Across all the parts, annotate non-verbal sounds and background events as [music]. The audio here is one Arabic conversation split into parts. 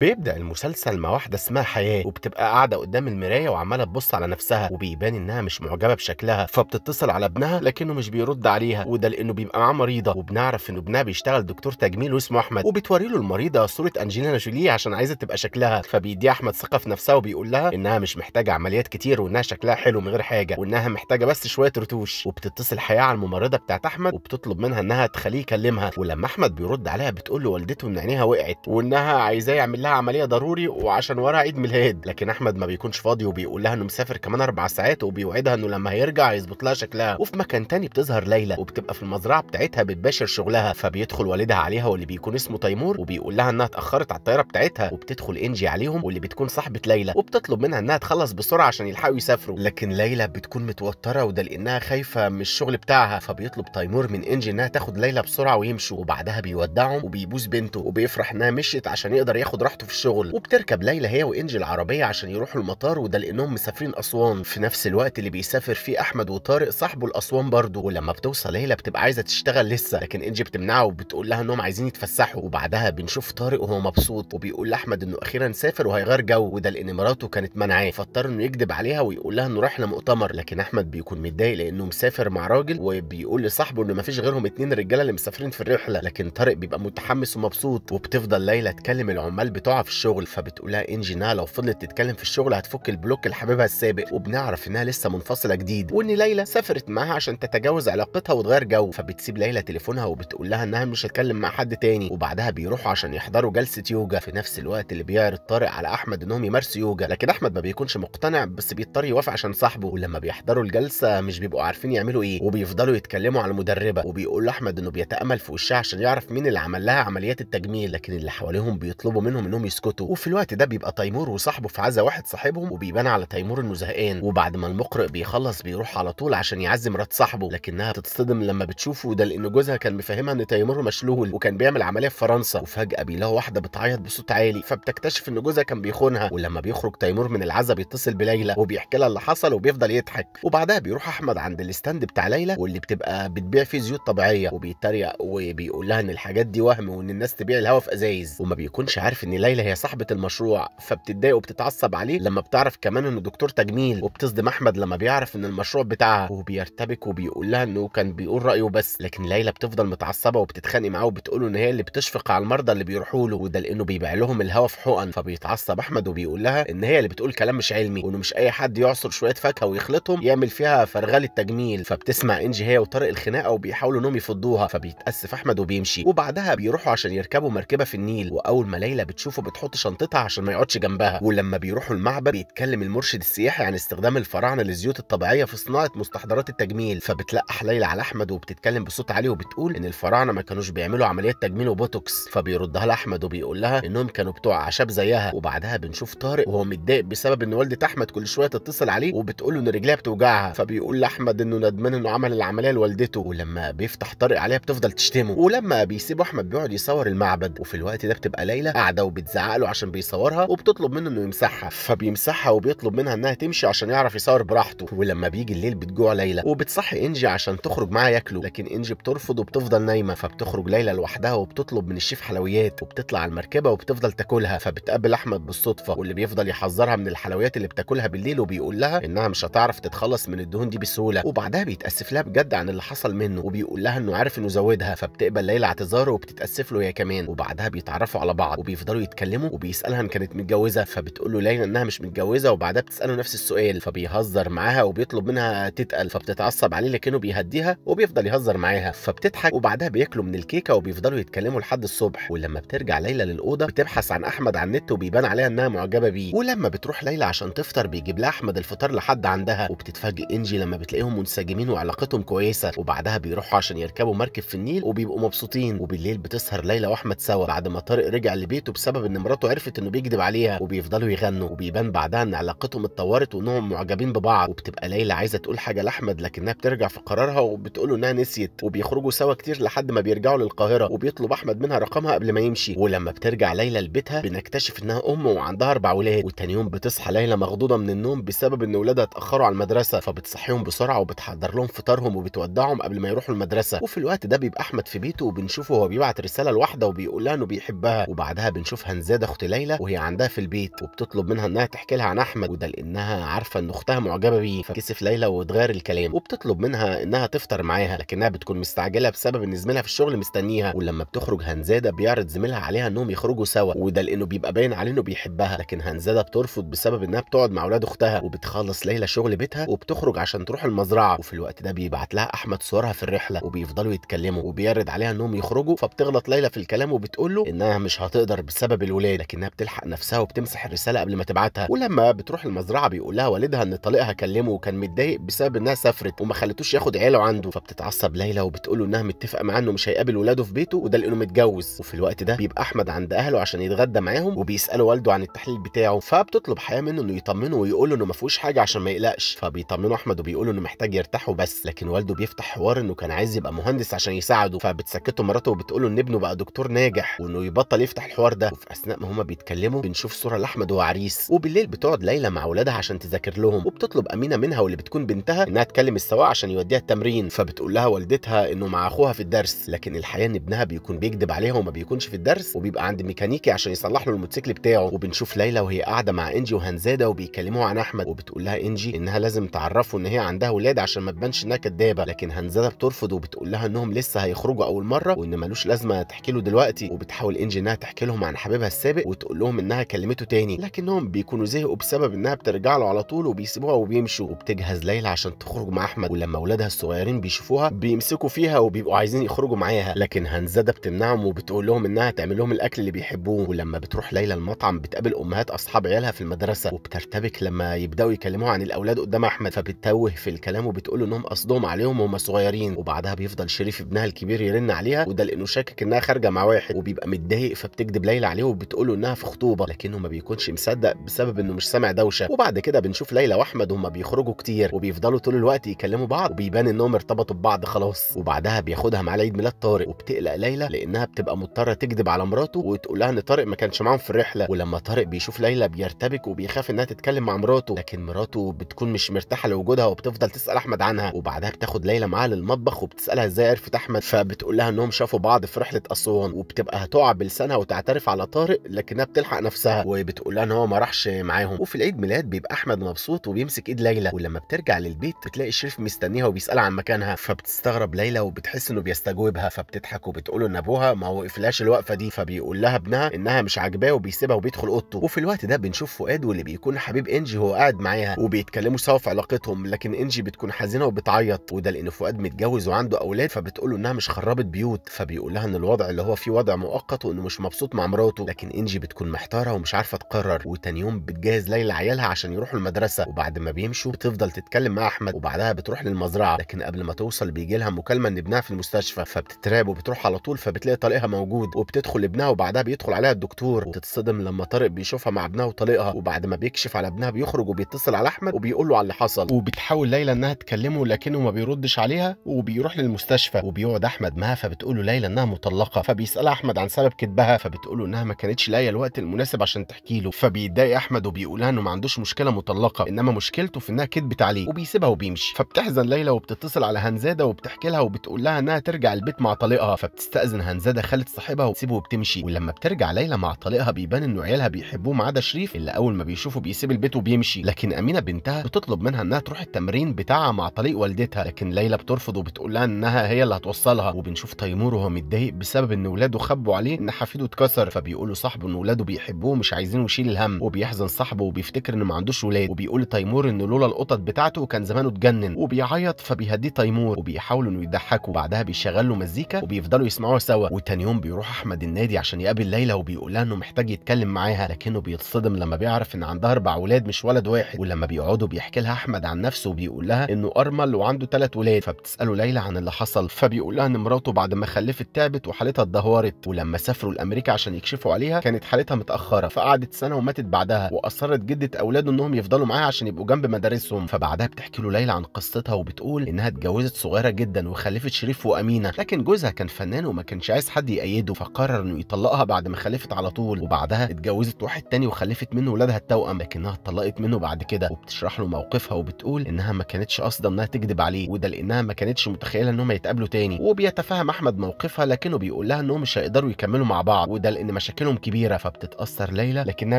بيبدا المسلسل مع واحده اسمها حياه وبتبقى قاعده قدام المرايه وعماله تبص على نفسها وبيبان انها مش معجبه بشكلها فبتتصل على ابنها لكنه مش بيرد عليها وده لانه بيبقى معاه مريضه وبنعرف ان ابنها بيشتغل دكتور تجميل واسمه احمد وبتوري له المريضه صوره انجلينا جولي عشان عايزه تبقى شكلها فبيدي احمد ثقه في نفسها وبيقول لها انها مش محتاجه عمليات كتير وانها شكلها حلو من غير حاجه وانها محتاجه بس شويه رتوش وبتتصل حياه على الممرضه بتاعت احمد وبتطلب منها انها تخليه يكلمها ولما احمد بيرد عليها بتقول له والدته ان عينيها وقعت وانها عايزاه يعمل لها عمليه ضروري وعشان وراها عيد ميلاد لكن احمد ما بيكونش فاضي وبيقول لها انه مسافر كمان اربع ساعات وبيوعدها انه لما هيرجع هيظبط لها شكلها وفي مكان تاني بتظهر ليلى وبتبقى في المزرعه بتاعتها بتباشر شغلها فبيدخل والدها عليها واللي بيكون اسمه تيمور وبيقول لها انها اتاخرت على الطياره بتاعتها وبتدخل انجي عليهم واللي بتكون صاحبه ليلى وبتطلب منها انها تخلص بسرعه عشان يلحقوا يسافروا لكن ليلى بتكون متوتره وده لانها خايفه من الشغل بتاعها فبيطلب تيمور من انجي انها تاخد ليلى بسرعه ويمشوا وبعدها بيودعهم وبيبوس بنته وبيفرح انها مشيت عشان يقدر ياخد راحته تحته في الشغل وبتركب ليلى هي وانجي العربيه عشان يروحوا المطار وده لانهم مسافرين اسوان في نفس الوقت اللي بيسافر فيه احمد وطارق صاحبه لاسوان برضه ولما بتوصل ليلى بتبقى عايزه تشتغل لسه لكن انجي بتمنعه وبتقول لها انهم عايزين يتفسحوا وبعدها بنشوف طارق وهو مبسوط وبيقول لاحمد انه اخيرا سافر وهيغير جو وده لان مراته كانت منعاه فاضطر انه يكذب عليها ويقول لها انه رايح لمؤتمر لكن احمد بيكون متضايق لانه مسافر مع راجل وبيقول لصاحبه انه مفيش غيرهم اتنين رجاله اللي مسافرين في الرحله لكن طارق بيبقى متحمس ومبسوط وبتفضل ليلى تكلم العمال بتقع في الشغل فبتقولها انجي انها لو فضلت تتكلم في الشغل هتفك البلوك لحبيبها السابق وبنعرف انها لسه منفصله جديد وان ليلى سافرت معاها عشان تتجاوز علاقتها وتغير جو فبتسيب ليلى تليفونها وبتقول لها انها مش هتكلم مع حد تاني وبعدها بيروحوا عشان يحضروا جلسه يوجا في نفس الوقت اللي بيعرض طارق على احمد انهم يمارسوا يوجا لكن احمد ما بيكونش مقتنع بس بيضطر يوافق عشان صاحبه ولما بيحضروا الجلسه مش بيبقوا عارفين يعملوا ايه وبيفضلوا يتكلموا على المدربه وبيقول لاحمد انه بيتامل في وشها عشان يعرف مين اللي عمل لها عمليات التجميل لكن اللي حواليهم بيطلبوا منهم انهم يسكتوا وفي الوقت ده بيبقى تيمور وصاحبه في عزا واحد صاحبهم وبيبان على تيمور انه زهقان وبعد ما المقرئ بيخلص بيروح على طول عشان يعزي مرات صاحبه لكنها بتتصدم لما بتشوفه ده لان جوزها كان مفهمها ان تيمور مشلول وكان بيعمل عمليه في فرنسا وفجاه بيلاقوا واحده بتعيط بصوت عالي فبتكتشف ان جوزها كان بيخونها ولما بيخرج تيمور من العزا بيتصل بليلى وبيحكي لها اللي حصل وبيفضل يضحك وبعدها بيروح احمد عند الاستاند بتاع ليلى واللي بتبقى بتبيع فيه زيوت طبيعيه وبيتريق وبيقول لها ان الحاجات دي وهم وان الناس تبيع الهوا في ازايز وما بيكونش عارف ان ليلى هي صاحبه المشروع فبتتضايق وبتتعصب عليه لما بتعرف كمان انه دكتور تجميل وبتصدم احمد لما بيعرف ان المشروع بتاعها وبيرتبك وبيقول لها انه كان بيقول رايه بس لكن ليلى بتفضل متعصبه وبتتخانق معاه وبتقول له ان هي اللي بتشفق على المرضى اللي بيروحوا له وده لانه بيبيع لهم الهوا في حقن فبيتعصب احمد وبيقول لها ان هي اللي بتقول كلام مش علمي وانه مش اي حد يعصر شويه فاكهه ويخلطهم يعمل فيها فرغله تجميل فبتسمع انجي هي وطارق الخناقه وبيحاولوا انهم يفضوها فبيتاسف احمد وبيمشي وبعدها بيروحوا عشان يركبوا مركبه في النيل واول ما ليلى بتشوف بتشوفه بتحط شنطتها عشان ما يقعدش جنبها ولما بيروحوا المعبد بيتكلم المرشد السياحي عن استخدام الفراعنه للزيوت الطبيعيه في صناعه مستحضرات التجميل فبتلقح ليلى على احمد وبتتكلم بصوت عالي وبتقول ان الفراعنه ما كانوش بيعملوا عمليات تجميل وبوتوكس فبيردها لاحمد وبيقول لها انهم كانوا بتوع اعشاب زيها وبعدها بنشوف طارق وهو متضايق بسبب ان والده احمد كل شويه تتصل عليه وبتقول له ان رجليها بتوجعها فبيقول لاحمد انه ندمان انه عمل العمليه لوالدته ولما بيفتح طارق عليها بتفضل تشتمه ولما بيسيبوا احمد بيقعد يصور المعبد وفي الوقت ده بتبقى ليلى قاعده بتزعق له عشان بيصورها وبتطلب منه انه يمسحها فبيمسحها وبيطلب منها انها تمشي عشان يعرف يصور براحته ولما بيجي الليل بتجوع ليلى وبتصحي انجي عشان تخرج معاه ياكلوا لكن انجي بترفض وبتفضل نايمه فبتخرج ليلى لوحدها وبتطلب من الشيف حلويات وبتطلع على المركبه وبتفضل تاكلها فبتقابل احمد بالصدفه واللي بيفضل يحذرها من الحلويات اللي بتاكلها بالليل وبيقول لها انها مش هتعرف تتخلص من الدهون دي بسهوله وبعدها بيتاسف لها بجد عن اللي حصل منه وبيقول لها انه عارف انه زودها فبتقبل ليلى اعتذاره وبتتاسف له هي كمان وبعدها بيتعرفوا على بعض وبيفضلوا بتكلمه وبيسالها ان كانت متجوزه فبتقول له ليلى انها مش متجوزه وبعدها بتساله نفس السؤال فبيهزر معاها وبيطلب منها تتقل فبتتعصب عليه لكنه بيهديها وبيفضل يهزر معاها فبتضحك وبعدها بياكلوا من الكيكه وبيفضلوا يتكلموا لحد الصبح ولما بترجع ليلى للاوضه بتبحث عن احمد على النت وبيبان عليها انها معجبه بيه ولما بتروح ليلى عشان تفطر بيجيب لها احمد الفطار لحد عندها وبتتفاجئ انجي لما بتلاقيهم منسجمين وعلاقتهم كويسه وبعدها بيروحوا عشان يركبوا مركب في النيل وبيبقوا مبسوطين وبالليل بتسهر ليلى واحمد سوا بعد ما طارق رجع لبيته بسبب بسبب ان مراته عرفت انه بيكذب عليها وبيفضلوا يغنوا وبيبان بعدها ان علاقتهم اتطورت وانهم معجبين ببعض وبتبقى ليلى عايزه تقول حاجه لاحمد لكنها بترجع في قرارها وبتقول انها نسيت وبيخرجوا سوا كتير لحد ما بيرجعوا للقاهره وبيطلب احمد منها رقمها قبل ما يمشي ولما بترجع ليلى لبيتها بنكتشف انها ام وعندها اربع ولاد وتاني يوم بتصحى ليلى مخضوضه من النوم بسبب ان ولادها اتاخروا على المدرسه فبتصحيهم بسرعه وبتحضر لهم فطارهم وبتودعهم قبل ما يروحوا المدرسه وفي الوقت ده بيبقى احمد في بيته وبنشوفه وهو بيبعت رساله لواحده وبيقول لها انه بيحبها وبعدها بنشوفها هنزاده اخت ليلى وهي عندها في البيت وبتطلب منها انها تحكي لها عن احمد وده لانها عارفه ان اختها معجبه بيه فكسف ليلى وتغير الكلام وبتطلب منها انها تفطر معاها لكنها بتكون مستعجله بسبب ان زميلها في الشغل مستنيها ولما بتخرج هنزاده بيعرض زميلها عليها انهم يخرجوا سوا وده لانه بيبقى باين عليه انه بيحبها لكن هنزاده بترفض بسبب انها بتقعد مع اولاد اختها وبتخلص ليلى شغل بيتها وبتخرج عشان تروح المزرعه وفي الوقت ده بيبعت لها احمد صورها في الرحله وبيفضلوا يتكلموا وبيعرض عليها انهم يخرجوا فبتغلط ليلى في الكلام وبتقول له انها مش هتقدر بسبب بسبب الولايه لكنها بتلحق نفسها وبتمسح الرساله قبل ما تبعتها ولما بتروح المزرعه بيقول لها والدها ان طليقها كلمه وكان متضايق بسبب انها سافرت وما خلتوش ياخد عياله عنده فبتتعصب ليلى وبتقول له انها متفقه معاه انه مش هيقابل ولاده في بيته وده لانه متجوز وفي الوقت ده بيبقى احمد عند اهله عشان يتغدى معاهم وبيساله والده عن التحليل بتاعه فبتطلب حياه منه انه يطمنه ويقول له انه ما فيهوش حاجه عشان ما يقلقش فبيطمنه احمد وبيقول له انه محتاج يرتاح وبس لكن والده بيفتح حوار انه كان عايز يبقى مهندس عشان يساعده فبتسكته مراته وبتقول له ان ابنه بقى دكتور ناجح وانه يبطل يفتح الحوار ده وفي اثناء ما هما بيتكلموا بنشوف صوره لاحمد وهو عريس وبالليل بتقعد ليلى مع اولادها عشان تذاكر لهم وبتطلب امينه منها واللي بتكون بنتها انها تكلم السواق عشان يوديها التمرين فبتقول لها والدتها انه مع اخوها في الدرس لكن الحقيقه ان ابنها بيكون بيكذب عليها وما بيكونش في الدرس وبيبقى عند ميكانيكي عشان يصلح له الموتوسيكل بتاعه وبنشوف ليلى وهي قاعده مع انجي وهنزاده وبيكلموها عن احمد وبتقول لها انجي انها لازم تعرفه ان هي عندها ولاد عشان ما تبانش انها كدابه لكن هنزاده بترفض وبتقول لها انهم لسه هيخرجوا اول مره وان ملوش لازمه تحكي له دلوقتي وبتحاول انجي انها تحكي لهم عن حبيب حبيبها السابق وتقول لهم انها كلمته تاني لكنهم بيكونوا زهقوا بسبب انها بترجع له على طول وبيسيبوها وبيمشوا وبتجهز ليلى عشان تخرج مع احمد ولما اولادها الصغيرين بيشوفوها بيمسكوا فيها وبيبقوا عايزين يخرجوا معاها لكن هنزاده بتمنعهم وبتقول لهم انها تعمل لهم الاكل اللي بيحبوه ولما بتروح ليلى المطعم بتقابل امهات اصحاب عيالها في المدرسه وبترتبك لما يبداوا يكلموها عن الاولاد قدام احمد فبتتوه في الكلام وبتقول انهم قصدهم عليهم وهم صغيرين وبعدها بيفضل شريف ابنها الكبير يرن عليها وده لانه شاكك انها خارجه مع واحد وبيبقى متضايق فبتكذب ليلى عليه عليه وبتقول له انها في خطوبه لكنه ما بيكونش مصدق بسبب انه مش سامع دوشه وبعد كده بنشوف ليلى واحمد هما بيخرجوا كتير وبيفضلوا طول الوقت يكلموا بعض وبيبان انهم ارتبطوا ببعض خلاص وبعدها بياخدها معاه عيد ميلاد طارق وبتقلق ليلى لانها بتبقى مضطره تكذب على مراته وتقول لها ان طارق ما كانش معاهم في الرحله ولما طارق بيشوف ليلى بيرتبك وبيخاف انها تتكلم مع مراته لكن مراته بتكون مش مرتاحه لوجودها وبتفضل تسال احمد عنها وبعدها بتاخد ليلى معاها للمطبخ وبتسالها ازاي عرفت احمد فبتقول لها انهم شافوا بعض في رحله اسوان وبتبقى هتقع بلسانها وتعترف على طارق لكنها بتلحق نفسها وبتقول ان هو ما راحش معاهم وفي العيد ميلاد بيبقى احمد مبسوط وبيمسك ايد ليلى ولما بترجع للبيت بتلاقي الشريف مستنيها وبيسالها عن مكانها فبتستغرب ليلى وبتحس انه بيستجوبها فبتضحك وبتقول ان ابوها ما وقفلاش الوقفه دي فبيقول لها ابنها انها مش عاجباه وبيسيبها وبيدخل اوضته وفي الوقت ده بنشوف فؤاد واللي بيكون حبيب انجي هو قاعد معاها وبيتكلموا سوا في علاقتهم لكن انجي بتكون حزينه وبتعيط وده لان فؤاد متجوز وعنده اولاد فبتقول له انها مش خربت بيوت فبيقول لها ان الوضع اللي هو فيه وضع مؤقت وانه مش مبسوط مع مراته لكن انجي بتكون محتاره ومش عارفه تقرر وتاني يوم بتجهز ليلى عيالها عشان يروحوا المدرسه وبعد ما بيمشوا بتفضل تتكلم مع احمد وبعدها بتروح للمزرعه لكن قبل ما توصل بيجي لها مكالمه ان ابنها في المستشفى فبتتراب وبتروح على طول فبتلاقي طليقها موجود وبتدخل ابنها وبعدها بيدخل عليها الدكتور وتتصدم لما طارق بيشوفها مع ابنها وطليقها وبعد ما بيكشف على ابنها بيخرج وبيتصل على احمد وبيقول له على اللي حصل وبتحاول ليلى انها تكلمه لكنه ما بيردش عليها وبيروح للمستشفى وبيقعد احمد معاها فبتقول له ليلى انها مطلقه فبيسالها احمد عن سبب كذبها فبتقول له انها ما كانتش لاقيه الوقت المناسب عشان تحكي له فبيتضايق احمد وبيقولها انه ما عندوش مشكله مطلقه انما مشكلته في انها كدبت عليه وبيسيبها وبيمشي فبتحزن ليلى وبتتصل على هنزاده وبتحكي لها وبتقول لها انها ترجع البيت مع طليقها فبتستاذن هنزاده خالد صاحبها وتسيبه وبتمشي ولما بترجع ليلى مع طليقها بيبان انه عيالها بيحبوه ما عدا شريف اللي اول ما بيشوفه بيسيب البيت وبيمشي لكن امينه بنتها بتطلب منها انها تروح التمرين بتاعها مع طليق والدتها لكن ليلى بترفض وبتقول لها انها هي اللي هتوصلها وبنشوف تيمور وهو متضايق بسبب ان ولاده خبوا عليه ان حفيده اتكسر فبي بيقول لصاحبه ان ولاده بيحبوه مش عايزينه يشيل الهم وبيحزن صاحبه وبيفتكر ان ما عندوش ولاد وبيقول لتيمور ان لولا القطط بتاعته كان زمانه اتجنن وبيعيط فبيهديه تيمور وبيحاولوا انه يضحكوا وبعدها بيشغل له مزيكا وبيفضلوا يسمعوها سوا وتاني يوم بيروح احمد النادي عشان يقابل ليلى وبيقول لها انه محتاج يتكلم معاها لكنه بيتصدم لما بيعرف ان عندها اربع ولاد مش ولد واحد ولما بيقعدوا بيحكي لها احمد عن نفسه وبيقول لها انه ارمل وعنده ثلاث ولاد فبتساله ليلى عن اللي حصل فبيقول لها ان مراته بعد ما خلفت تعبت وحالتها اتدهورت ولما سافروا لامريكا عشان يكشفوا اتعرفوا عليها كانت حالتها متاخره فقعدت سنه وماتت بعدها واصرت جده اولاده انهم يفضلوا معاها عشان يبقوا جنب مدارسهم فبعدها بتحكي له ليلى عن قصتها وبتقول انها اتجوزت صغيره جدا وخلفت شريف وامينه لكن جوزها كان فنان وما كانش عايز حد يأيده فقرر انه يطلقها بعد ما خلفت على طول وبعدها اتجوزت واحد تاني وخلفت منه ولادها التوأم لكنها اتطلقت منه بعد كده وبتشرح له موقفها وبتقول انها ما كانتش قاصده انها تكذب عليه وده لانها ما كانتش متخيله انهم يتقابلوا تاني وبيتفهم احمد موقفها لكنه بيقول لها انهم مش هيقدروا يكملوا مع بعض وده لان مشاكل مشاكلهم كبيره فبتتاثر ليلى لكنها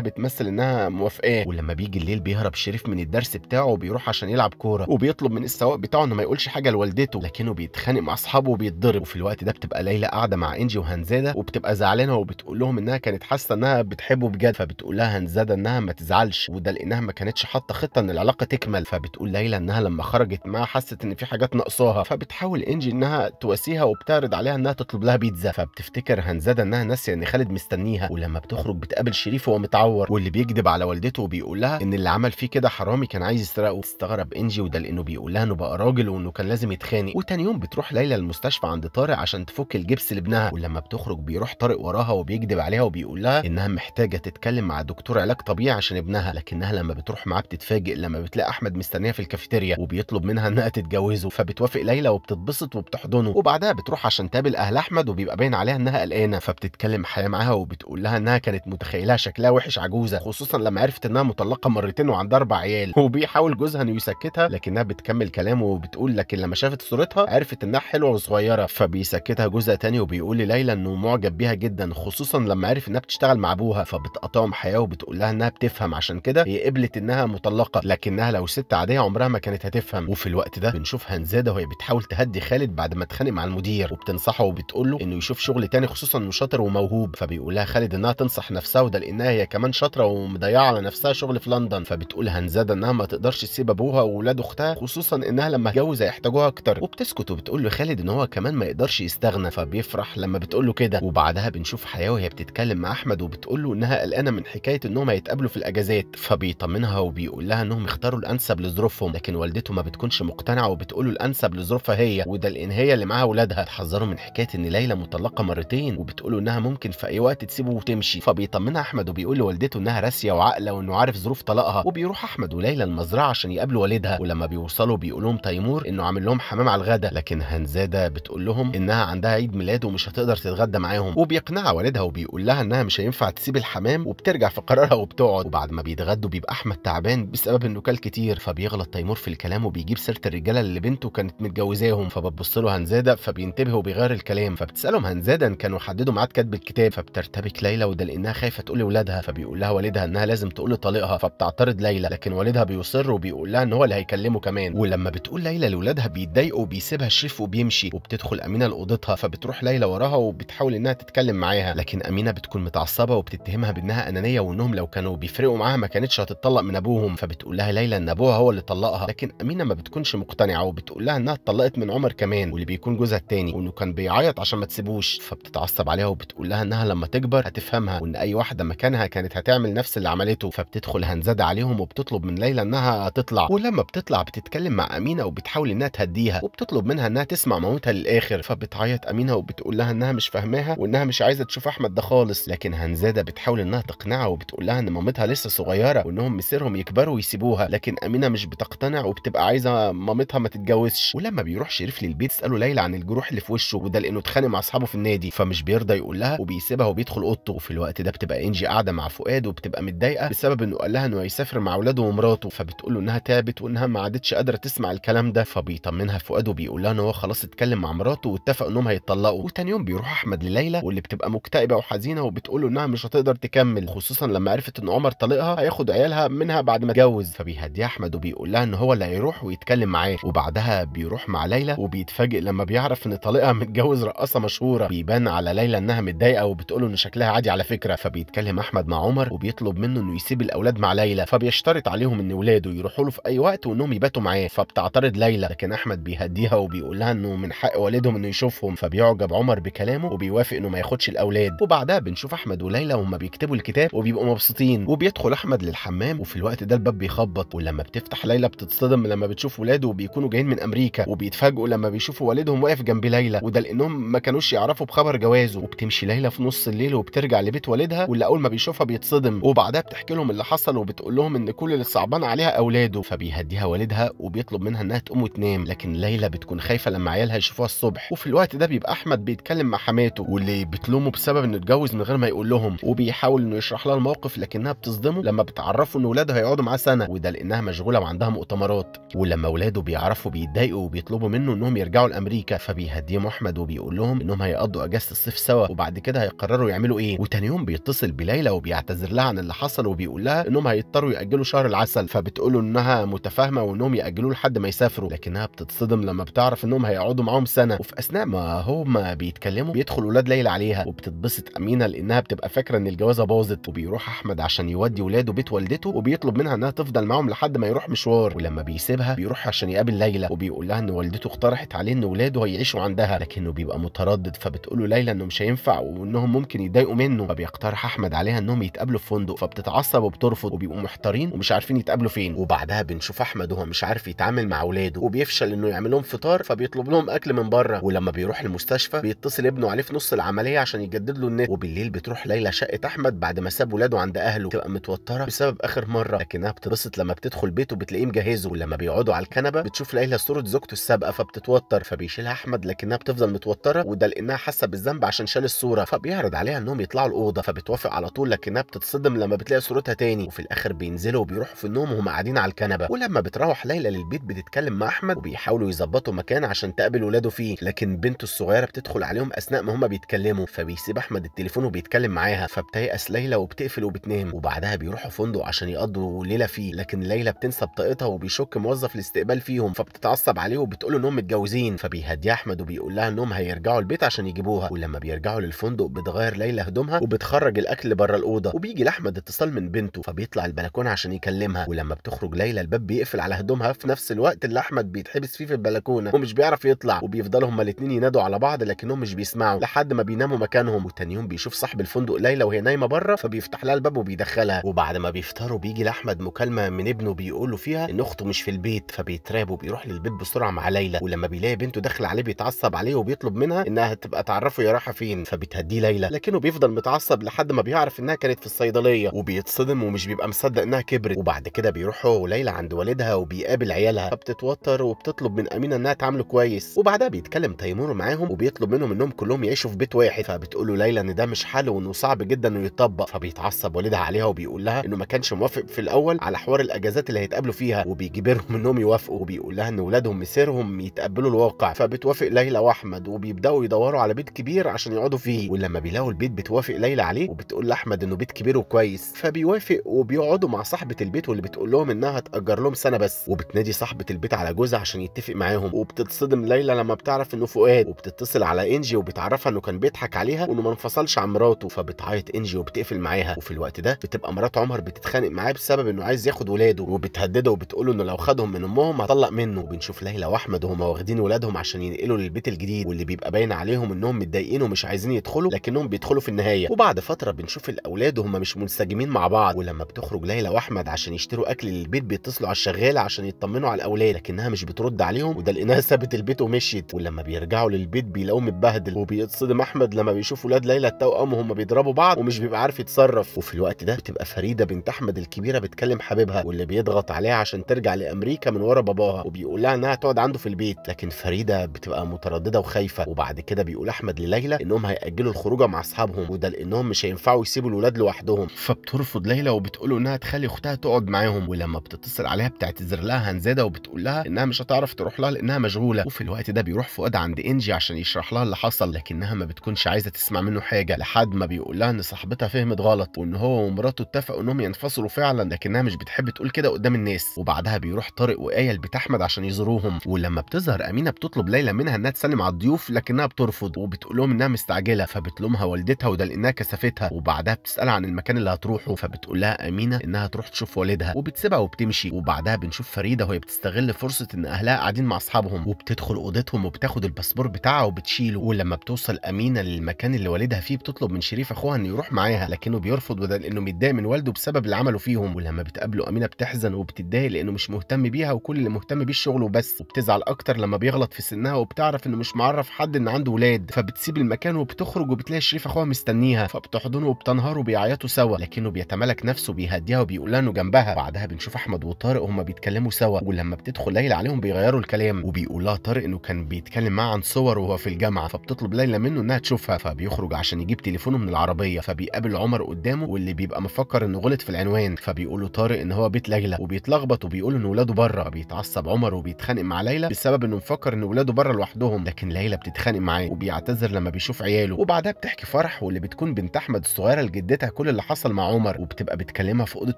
بتمثل انها موافقاه ولما بيجي الليل بيهرب شريف من الدرس بتاعه وبيروح عشان يلعب كوره وبيطلب من السواق بتاعه انه ما يقولش حاجه لوالدته لكنه بيتخانق مع اصحابه وبيتضرب وفي الوقت ده بتبقى ليلى قاعده مع انجي وهنزاده وبتبقى زعلانه وبتقول لهم انها كانت حاسه انها بتحبه بجد فبتقول لها هنزاده انها ما تزعلش وده لانها ما كانتش حاطه خطه ان العلاقه تكمل فبتقول ليلى انها لما خرجت معاه حست ان في حاجات ناقصاها فبتحاول انجي انها تواسيها وبتعرض عليها انها تطلب لها بيتزا فبتفتكر هنزاده انها ناسيه ان خالد عينيها ولما بتخرج بتقابل شريف وهو متعور واللي بيكذب على والدته وبيقول لها ان اللي عمل فيه كده حرامي كان عايز يسرقه تستغرب انجي وده لانه بيقول لها انه بقى راجل وانه كان لازم يتخانق وتاني يوم بتروح ليلى المستشفى عند طارق عشان تفك الجبس لابنها ولما بتخرج بيروح طارق وراها وبيكذب عليها وبيقول لها انها محتاجه تتكلم مع دكتور علاج طبيعي عشان ابنها لكنها لما بتروح معاه بتتفاجئ لما بتلاقي احمد مستنيها في الكافيتيريا وبيطلب منها انها تتجوزه فبتوافق ليلى وبتتبسط وبتحضنه وبعدها بتروح عشان تقابل اهل احمد وبيبقى باين عليها انها قلقانه فبتتكلم حياه معاها وبت بتقول لها انها كانت متخيلها شكلها وحش عجوزه خصوصا لما عرفت انها مطلقه مرتين وعندها اربع عيال وبيحاول جوزها انه يسكتها لكنها بتكمل كلامه وبتقول لكن لما شافت صورتها عرفت انها حلوه وصغيره فبيسكتها جوزها تاني وبيقول لليلى انه معجب بيها جدا خصوصا لما عرف انها بتشتغل مع ابوها فبتقطعهم حياه وبتقول لها انها بتفهم عشان كده هي قبلت انها مطلقه لكنها لو ست عاديه عمرها ما كانت هتفهم وفي الوقت ده بنشوف هنزاده وهي بتحاول تهدي خالد بعد ما اتخانق مع المدير وبتنصحه وبتقول له انه يشوف شغل تاني خصوصا انه شاطر وموهوب فبيقول لها خالد انها تنصح نفسها وده لانها هي كمان شاطره ومضيعه على نفسها شغل في لندن فبتقول هنزاده انها ما تقدرش تسيب ابوها واولاد اختها خصوصا انها لما تتجوز هيحتاجوها اكتر وبتسكت وبتقول لخالد ان هو كمان ما يقدرش يستغنى فبيفرح لما بتقول له كده وبعدها بنشوف حياه وهي بتتكلم مع احمد وبتقول له انها قلقانه من حكايه انهم هيتقابلوا في الاجازات فبيطمنها وبيقول لها انهم اختاروا الانسب لظروفهم لكن والدته ما بتكونش مقتنعه وبتقول له الانسب لظروفها هي وده لان هي اللي معاها اولادها تحذره من حكايه ان ليلى مطلقه مرتين وبتقول انها ممكن في اي وقت وتسيبه وتمشي فبيطمنها احمد وبيقول لوالدته انها راسيه وعاقله وانه عارف ظروف طلاقها وبيروح احمد وليلى المزرعه عشان يقابلوا والدها ولما بيوصلوا بيقول لهم تيمور انه عامل لهم حمام على الغدا لكن هنزاده بتقول لهم انها عندها عيد ميلاد ومش هتقدر تتغدى معاهم وبيقنعها والدها وبيقول لها انها مش هينفع تسيب الحمام وبترجع في قرارها وبتقعد وبعد ما بيتغدوا بيبقى احمد تعبان بسبب انه كل كتير فبيغلط تيمور في الكلام وبيجيب سيره الرجاله اللي بنته كانت متجوزاهم فبتبص له هنزاده فبينتبه وبيغير الكلام فبتسالهم هنزاده ان كانوا حددوا ميعاد كتب الكتاب فبترتاح بتبك ليلى وده لانها خايفه تقول لولادها فبيقول لها والدها انها لازم تقول لطليقها فبتعترض ليلى لكن والدها بيصر وبيقول لها ان هو اللي هيكلمه كمان ولما بتقول ليلى لولادها بيتضايقوا وبيسيبها شريف وبيمشي وبتدخل امينه لاوضتها فبتروح ليلى وراها وبتحاول انها تتكلم معاها لكن امينه بتكون متعصبه وبتتهمها بانها انانيه وانهم لو كانوا بيفرقوا معاها ما كانتش هتطلق من ابوهم فبتقول لها ليلى ان ابوها هو اللي طلقها لكن امينه ما بتكونش مقتنعه وبتقول لها انها اتطلقت من عمر كمان واللي بيكون جوزها الثاني وانه كان بيعيط عشان ما تسيبوش فبتتعصب عليها وبتقول لها انها لما تكبر اكبر هتفهمها وان اي واحده مكانها كانت هتعمل نفس اللي عملته فبتدخل هنزاد عليهم وبتطلب من ليلى انها تطلع ولما بتطلع بتتكلم مع امينه وبتحاول انها تهديها وبتطلب منها انها تسمع موتها للاخر فبتعيط امينه وبتقول لها انها مش فاهماها وانها مش عايزه تشوف احمد ده خالص لكن هنزاده بتحاول انها تقنعها وبتقول لها ان مامتها لسه صغيره وانهم مصيرهم يكبروا ويسيبوها لكن امينه مش بتقتنع وبتبقى عايزه مامتها ما تتجوزش ولما بيروح شريف للبيت اساله ليلى عن الجروح اللي في وشه وده لانه اتخانق مع اصحابه في النادي فمش بيرضى يقول لها وبيسيبها وبيدخل بتدخل اوضته وفي الوقت ده بتبقى انجي قاعده مع فؤاد وبتبقى متضايقه بسبب انه قال لها انه هيسافر مع اولاده ومراته فبتقول له انها تعبت وانها ما عادتش قادره تسمع الكلام ده فبيطمنها فؤاد وبيقول لها ان هو خلاص اتكلم مع مراته واتفقوا انهم هيتطلقوا وتاني يوم بيروح احمد لليلى واللي بتبقى مكتئبه وحزينه وبتقول له انها مش هتقدر تكمل خصوصا لما عرفت ان عمر طليقها هياخد عيالها منها بعد ما اتجوز فبيهديها احمد وبيقول لها ان هو اللي هيروح ويتكلم معاه وبعدها بيروح مع ليلى وبيتفاجئ لما بيعرف ان طليقها متجوز رقاصه مشهوره بيبان على ليلى انها متضايقه وبتقول له شكلها عادي على فكره فبيتكلم احمد مع عمر وبيطلب منه انه يسيب الاولاد مع ليلى فبيشترط عليهم ان ولاده يروحوا له في اي وقت وانهم يباتوا معاه فبتعترض ليلى لكن احمد بيهديها وبيقول لها انه من حق والدهم انه يشوفهم فبيعجب عمر بكلامه وبيوافق انه ما ياخدش الاولاد وبعدها بنشوف احمد وليلى وهم بيكتبوا الكتاب وبيبقوا مبسوطين وبيدخل احمد للحمام وفي الوقت ده الباب بيخبط ولما بتفتح ليلى بتتصدم لما بتشوف ولاده وبيكونوا جايين من امريكا وبيتفاجئوا لما بيشوفوا والدهم واقف جنب ليلى وده لانهم ما كانوش يعرفوا بخبر جوازه وبتمشي ليلى في نص الليل وبترجع لبيت والدها واللي اول ما بيشوفها بيتصدم وبعدها بتحكي لهم اللي حصل وبتقول لهم ان كل اللي صعبان عليها اولاده فبيهديها والدها وبيطلب منها انها تقوم وتنام لكن ليلى بتكون خايفه لما عيالها يشوفوها الصبح وفي الوقت ده بيبقى احمد بيتكلم مع حماته واللي بتلومه بسبب انه اتجوز من غير ما يقول لهم وبيحاول انه يشرح لها الموقف لكنها بتصدمه لما بتعرفه ان ولاده هيقعدوا معاه سنه وده لانها مشغوله وعندها مؤتمرات ولما ولاده بيعرفوا بيتضايقوا وبيطلبوا منه انهم يرجعوا لامريكا فبيهديهم احمد وبيقول لهم انهم هيقضوا اجازه الصيف سوا وبعد كده هيقرروا يعملوا بيعملوا ايه وتاني يوم بيتصل بليلى وبيعتذر لها عن اللي حصل وبيقول لها انهم هيضطروا ياجلوا شهر العسل فبتقول له انها متفاهمه وانهم ياجلوه لحد ما يسافروا لكنها بتتصدم لما بتعرف انهم هيقعدوا معاهم سنه وفي اثناء ما هما بيتكلموا بيدخل ولاد ليلى عليها وبتتبسط امينه لانها بتبقى فاكره ان الجوازه باظت وبيروح احمد عشان يودي ولاده بيت والدته وبيطلب منها انها تفضل معاهم لحد ما يروح مشوار ولما بيسيبها بيروح عشان يقابل ليلى وبيقول لها ان والدته اقترحت عليه ان ولاده هيعيشوا عندها لكنه بيبقى متردد فبتقول له ليلى انه مش هينفع وانهم ممكن يدا بيتضايقوا منه فبيقترح احمد عليها انهم يتقابلوا في فندق فبتتعصب وبترفض وبيبقوا محتارين ومش عارفين يتقابلوا فين وبعدها بنشوف احمد وهو مش عارف يتعامل مع اولاده وبيفشل انه يعمل لهم فطار فبيطلب لهم اكل من بره ولما بيروح المستشفى بيتصل ابنه عليه في نص العمليه عشان يجدد له النت وبالليل بتروح ليلى شقه احمد بعد ما ساب ولاده عند اهله تبقى متوتره بسبب اخر مره لكنها بتبسط لما بتدخل بيته بتلاقيه مجهزه ولما بيقعدوا على الكنبه بتشوف ليلى صوره زوجته السابقه فبتتوتر فبيشيلها احمد لكنها بتفضل متوتره وده لانها حاسه بالذنب عشان شال الصوره فبيعرض عليها انهم يطلعوا الاوضه فبتوافق على طول لكنها بتتصدم لما بتلاقي صورتها تاني وفي الاخر بينزلوا وبيروحوا في النوم وهم قاعدين على الكنبه ولما بتروح ليلى للبيت بتتكلم مع احمد وبيحاولوا يظبطوا مكان عشان تقابل ولاده فيه لكن بنته الصغيره بتدخل عليهم اثناء ما هم بيتكلموا فبيسيب احمد التليفون وبيتكلم معاها فبتيأس ليلى وبتقفل وبتنام وبعدها بيروحوا فندق عشان يقضوا ليله فيه لكن ليلى بتنسى بطاقتها وبيشك موظف الاستقبال فيهم فبتتعصب عليه وبتقول انهم متجوزين فبيهديها احمد وبيقول لها انهم هيرجعوا البيت عشان يجيبوها ولما بيرجعوا للفندق بتغير ليلى شايله هدومها وبتخرج الاكل بره الاوضه وبيجي لاحمد اتصال من بنته فبيطلع البلكونه عشان يكلمها ولما بتخرج ليلى الباب بيقفل على هدومها في نفس الوقت اللي احمد بيتحبس فيه في البلكونه ومش بيعرف يطلع وبيفضلوا هما الاثنين ينادوا على بعض لكنهم مش بيسمعوا لحد ما بيناموا مكانهم وتاني يوم بيشوف صاحب الفندق ليلى وهي نايمه بره فبيفتح لها الباب وبيدخلها وبعد ما بيفطروا بيجي لاحمد مكالمه من ابنه بيقول له فيها ان اخته مش في البيت فبيتراب وبيروح للبيت بسرعه مع ليلى ولما بيلاقي بنته داخله عليه بيتعصب عليه وبيطلب منها انها تبقى تعرفه يا رايحه فين فبتهديه ليلى لكنه منه بيفضل متعصب لحد ما بيعرف انها كانت في الصيدليه وبيتصدم ومش بيبقى مصدق انها كبرت وبعد كده بيروح هو وليلى عند والدها وبيقابل عيالها فبتتوتر وبتطلب من امينه انها تعامله كويس وبعدها بيتكلم تيمور معاهم وبيطلب منهم انهم كلهم يعيشوا في بيت واحد فبتقول له ليلى ان ده مش حل وانه صعب جدا انه يتطبق فبيتعصب والدها عليها وبيقول لها انه ما كانش موافق في الاول على حوار الاجازات اللي هيتقابلوا فيها وبيجبرهم انهم يوافقوا وبيقول لها ان ولادهم مسيرهم يتقبلوا الواقع فبتوافق ليلى واحمد وبيبداوا يدوروا على بيت كبير عشان يقعدوا فيه ولما بيلاقوا البيت البيت بتوافق ليلى عليه وبتقول لاحمد انه بيت كبير وكويس فبيوافق وبيقعدوا مع صاحبه البيت واللي بتقول لهم انها هتاجر لهم سنه بس وبتنادي صاحبه البيت على جوزها عشان يتفق معاهم وبتتصدم ليلى لما بتعرف انه فؤاد وبتتصل على انجي وبتعرفها انه كان بيضحك عليها وانه ما انفصلش عن مراته فبتعيط انجي وبتقفل معاها وفي الوقت ده بتبقى مرات عمر بتتخانق معاه بسبب انه عايز ياخد ولاده وبتهدده وبتقول انه لو خدهم من امهم هطلق منه وبنشوف ليلى واحمد وهما واخدين ولادهم عشان ينقلوا للبيت الجديد واللي بيبقى باين عليهم انهم متضايقين ومش عايزين يدخلوا لكنهم بيدخلوا بيوصلوا في النهايه وبعد فتره بنشوف الاولاد وهم مش منسجمين مع بعض ولما بتخرج ليلى واحمد عشان يشتروا اكل للبيت بيتصلوا على الشغاله عشان يطمنوا على الاولاد لكنها مش بترد عليهم وده لقيناها [laughs] سابت البيت ومشيت ولما بيرجعوا للبيت بيلاقوه متبهدل وبيتصدم احمد لما بيشوف ولاد ليلى التوأم وهم بيضربوا بعض ومش بيبقى عارف يتصرف وفي الوقت ده بتبقى فريده بنت احمد الكبيره بتكلم حبيبها واللي بيضغط عليها عشان ترجع لامريكا من ورا باباها وبيقول لها انها تقعد عنده في البيت لكن فريده بتبقى متردده وخايفه وبعد كده بيقول احمد لليلى انهم هيأجلوا الخروجه مع اصحابها مكتبهم وده لانهم مش هينفعوا يسيبوا الولاد لوحدهم فبترفض ليلى وبتقول انها تخلي اختها تقعد معاهم ولما بتتصل عليها بتعتذر لها هنزاده وبتقول لها انها مش هتعرف تروح لها لانها مشغوله وفي الوقت ده بيروح فؤاد عند انجي عشان يشرح لها اللي حصل لكنها ما بتكونش عايزه تسمع منه حاجه لحد ما بيقول لها ان صاحبتها فهمت غلط وان هو ومراته اتفقوا انهم ينفصلوا فعلا لكنها مش بتحب تقول كده قدام الناس وبعدها بيروح طارق وايه لبيت احمد عشان يزوروهم ولما بتظهر امينه بتطلب ليلى منها انها تسلم على الضيوف لكنها بترفض وبتقول لهم انها مستعجله فبتلومها والدتها كسفتها وده لانها كسفتها وبعدها بتسال عن المكان اللي هتروحه فبتقول لها امينه انها تروح تشوف والدها وبتسيبها وبتمشي وبعدها بنشوف فريده وهي بتستغل فرصه ان اهلها قاعدين مع اصحابهم وبتدخل اوضتهم وبتاخد الباسبور بتاعها وبتشيله ولما بتوصل امينه للمكان اللي والدها فيه بتطلب من شريف اخوها انه يروح معاها لكنه بيرفض وده لانه متضايق من والده بسبب اللي عمله فيهم ولما بتقابله امينه بتحزن وبتتضايق لانه مش مهتم بيها وكل اللي مهتم بيه الشغل وبس وبتزعل اكتر لما بيغلط في سنها وبتعرف انه مش معرف حد ان عنده ولاد فبتسيب المكان وبتخرج وبتلاقي شريف اخوها مستنيها فبتحضنه وبتنهار وبيعيطوا سوا لكنه بيتملك نفسه بيهديها وبيقول لها انه جنبها بعدها بنشوف احمد وطارق هما بيتكلموا سوا ولما بتدخل ليلى عليهم بيغيروا الكلام وبيقول لها طارق انه كان بيتكلم معاه عن صور وهو في الجامعه فبتطلب ليلى منه انها تشوفها فبيخرج عشان يجيب تليفونه من العربيه فبيقابل عمر قدامه واللي بيبقى مفكر انه غلط في العنوان فبيقول له طارق ان هو بيت ليلى وبيتلخبط وبيقول ان ولاده بره بيتعصب عمر وبيتخانق مع ليلى بسبب انه مفكر ان ولاده بره لوحدهم لكن ليلى بتتخانق معاه وبيعتذر لما بيشوف عياله وبعدها بتحكي فرح واللي بتكون بنت احمد الصغيره لجدتها كل اللي حصل مع عمر وبتبقى بتكلمها في اوضه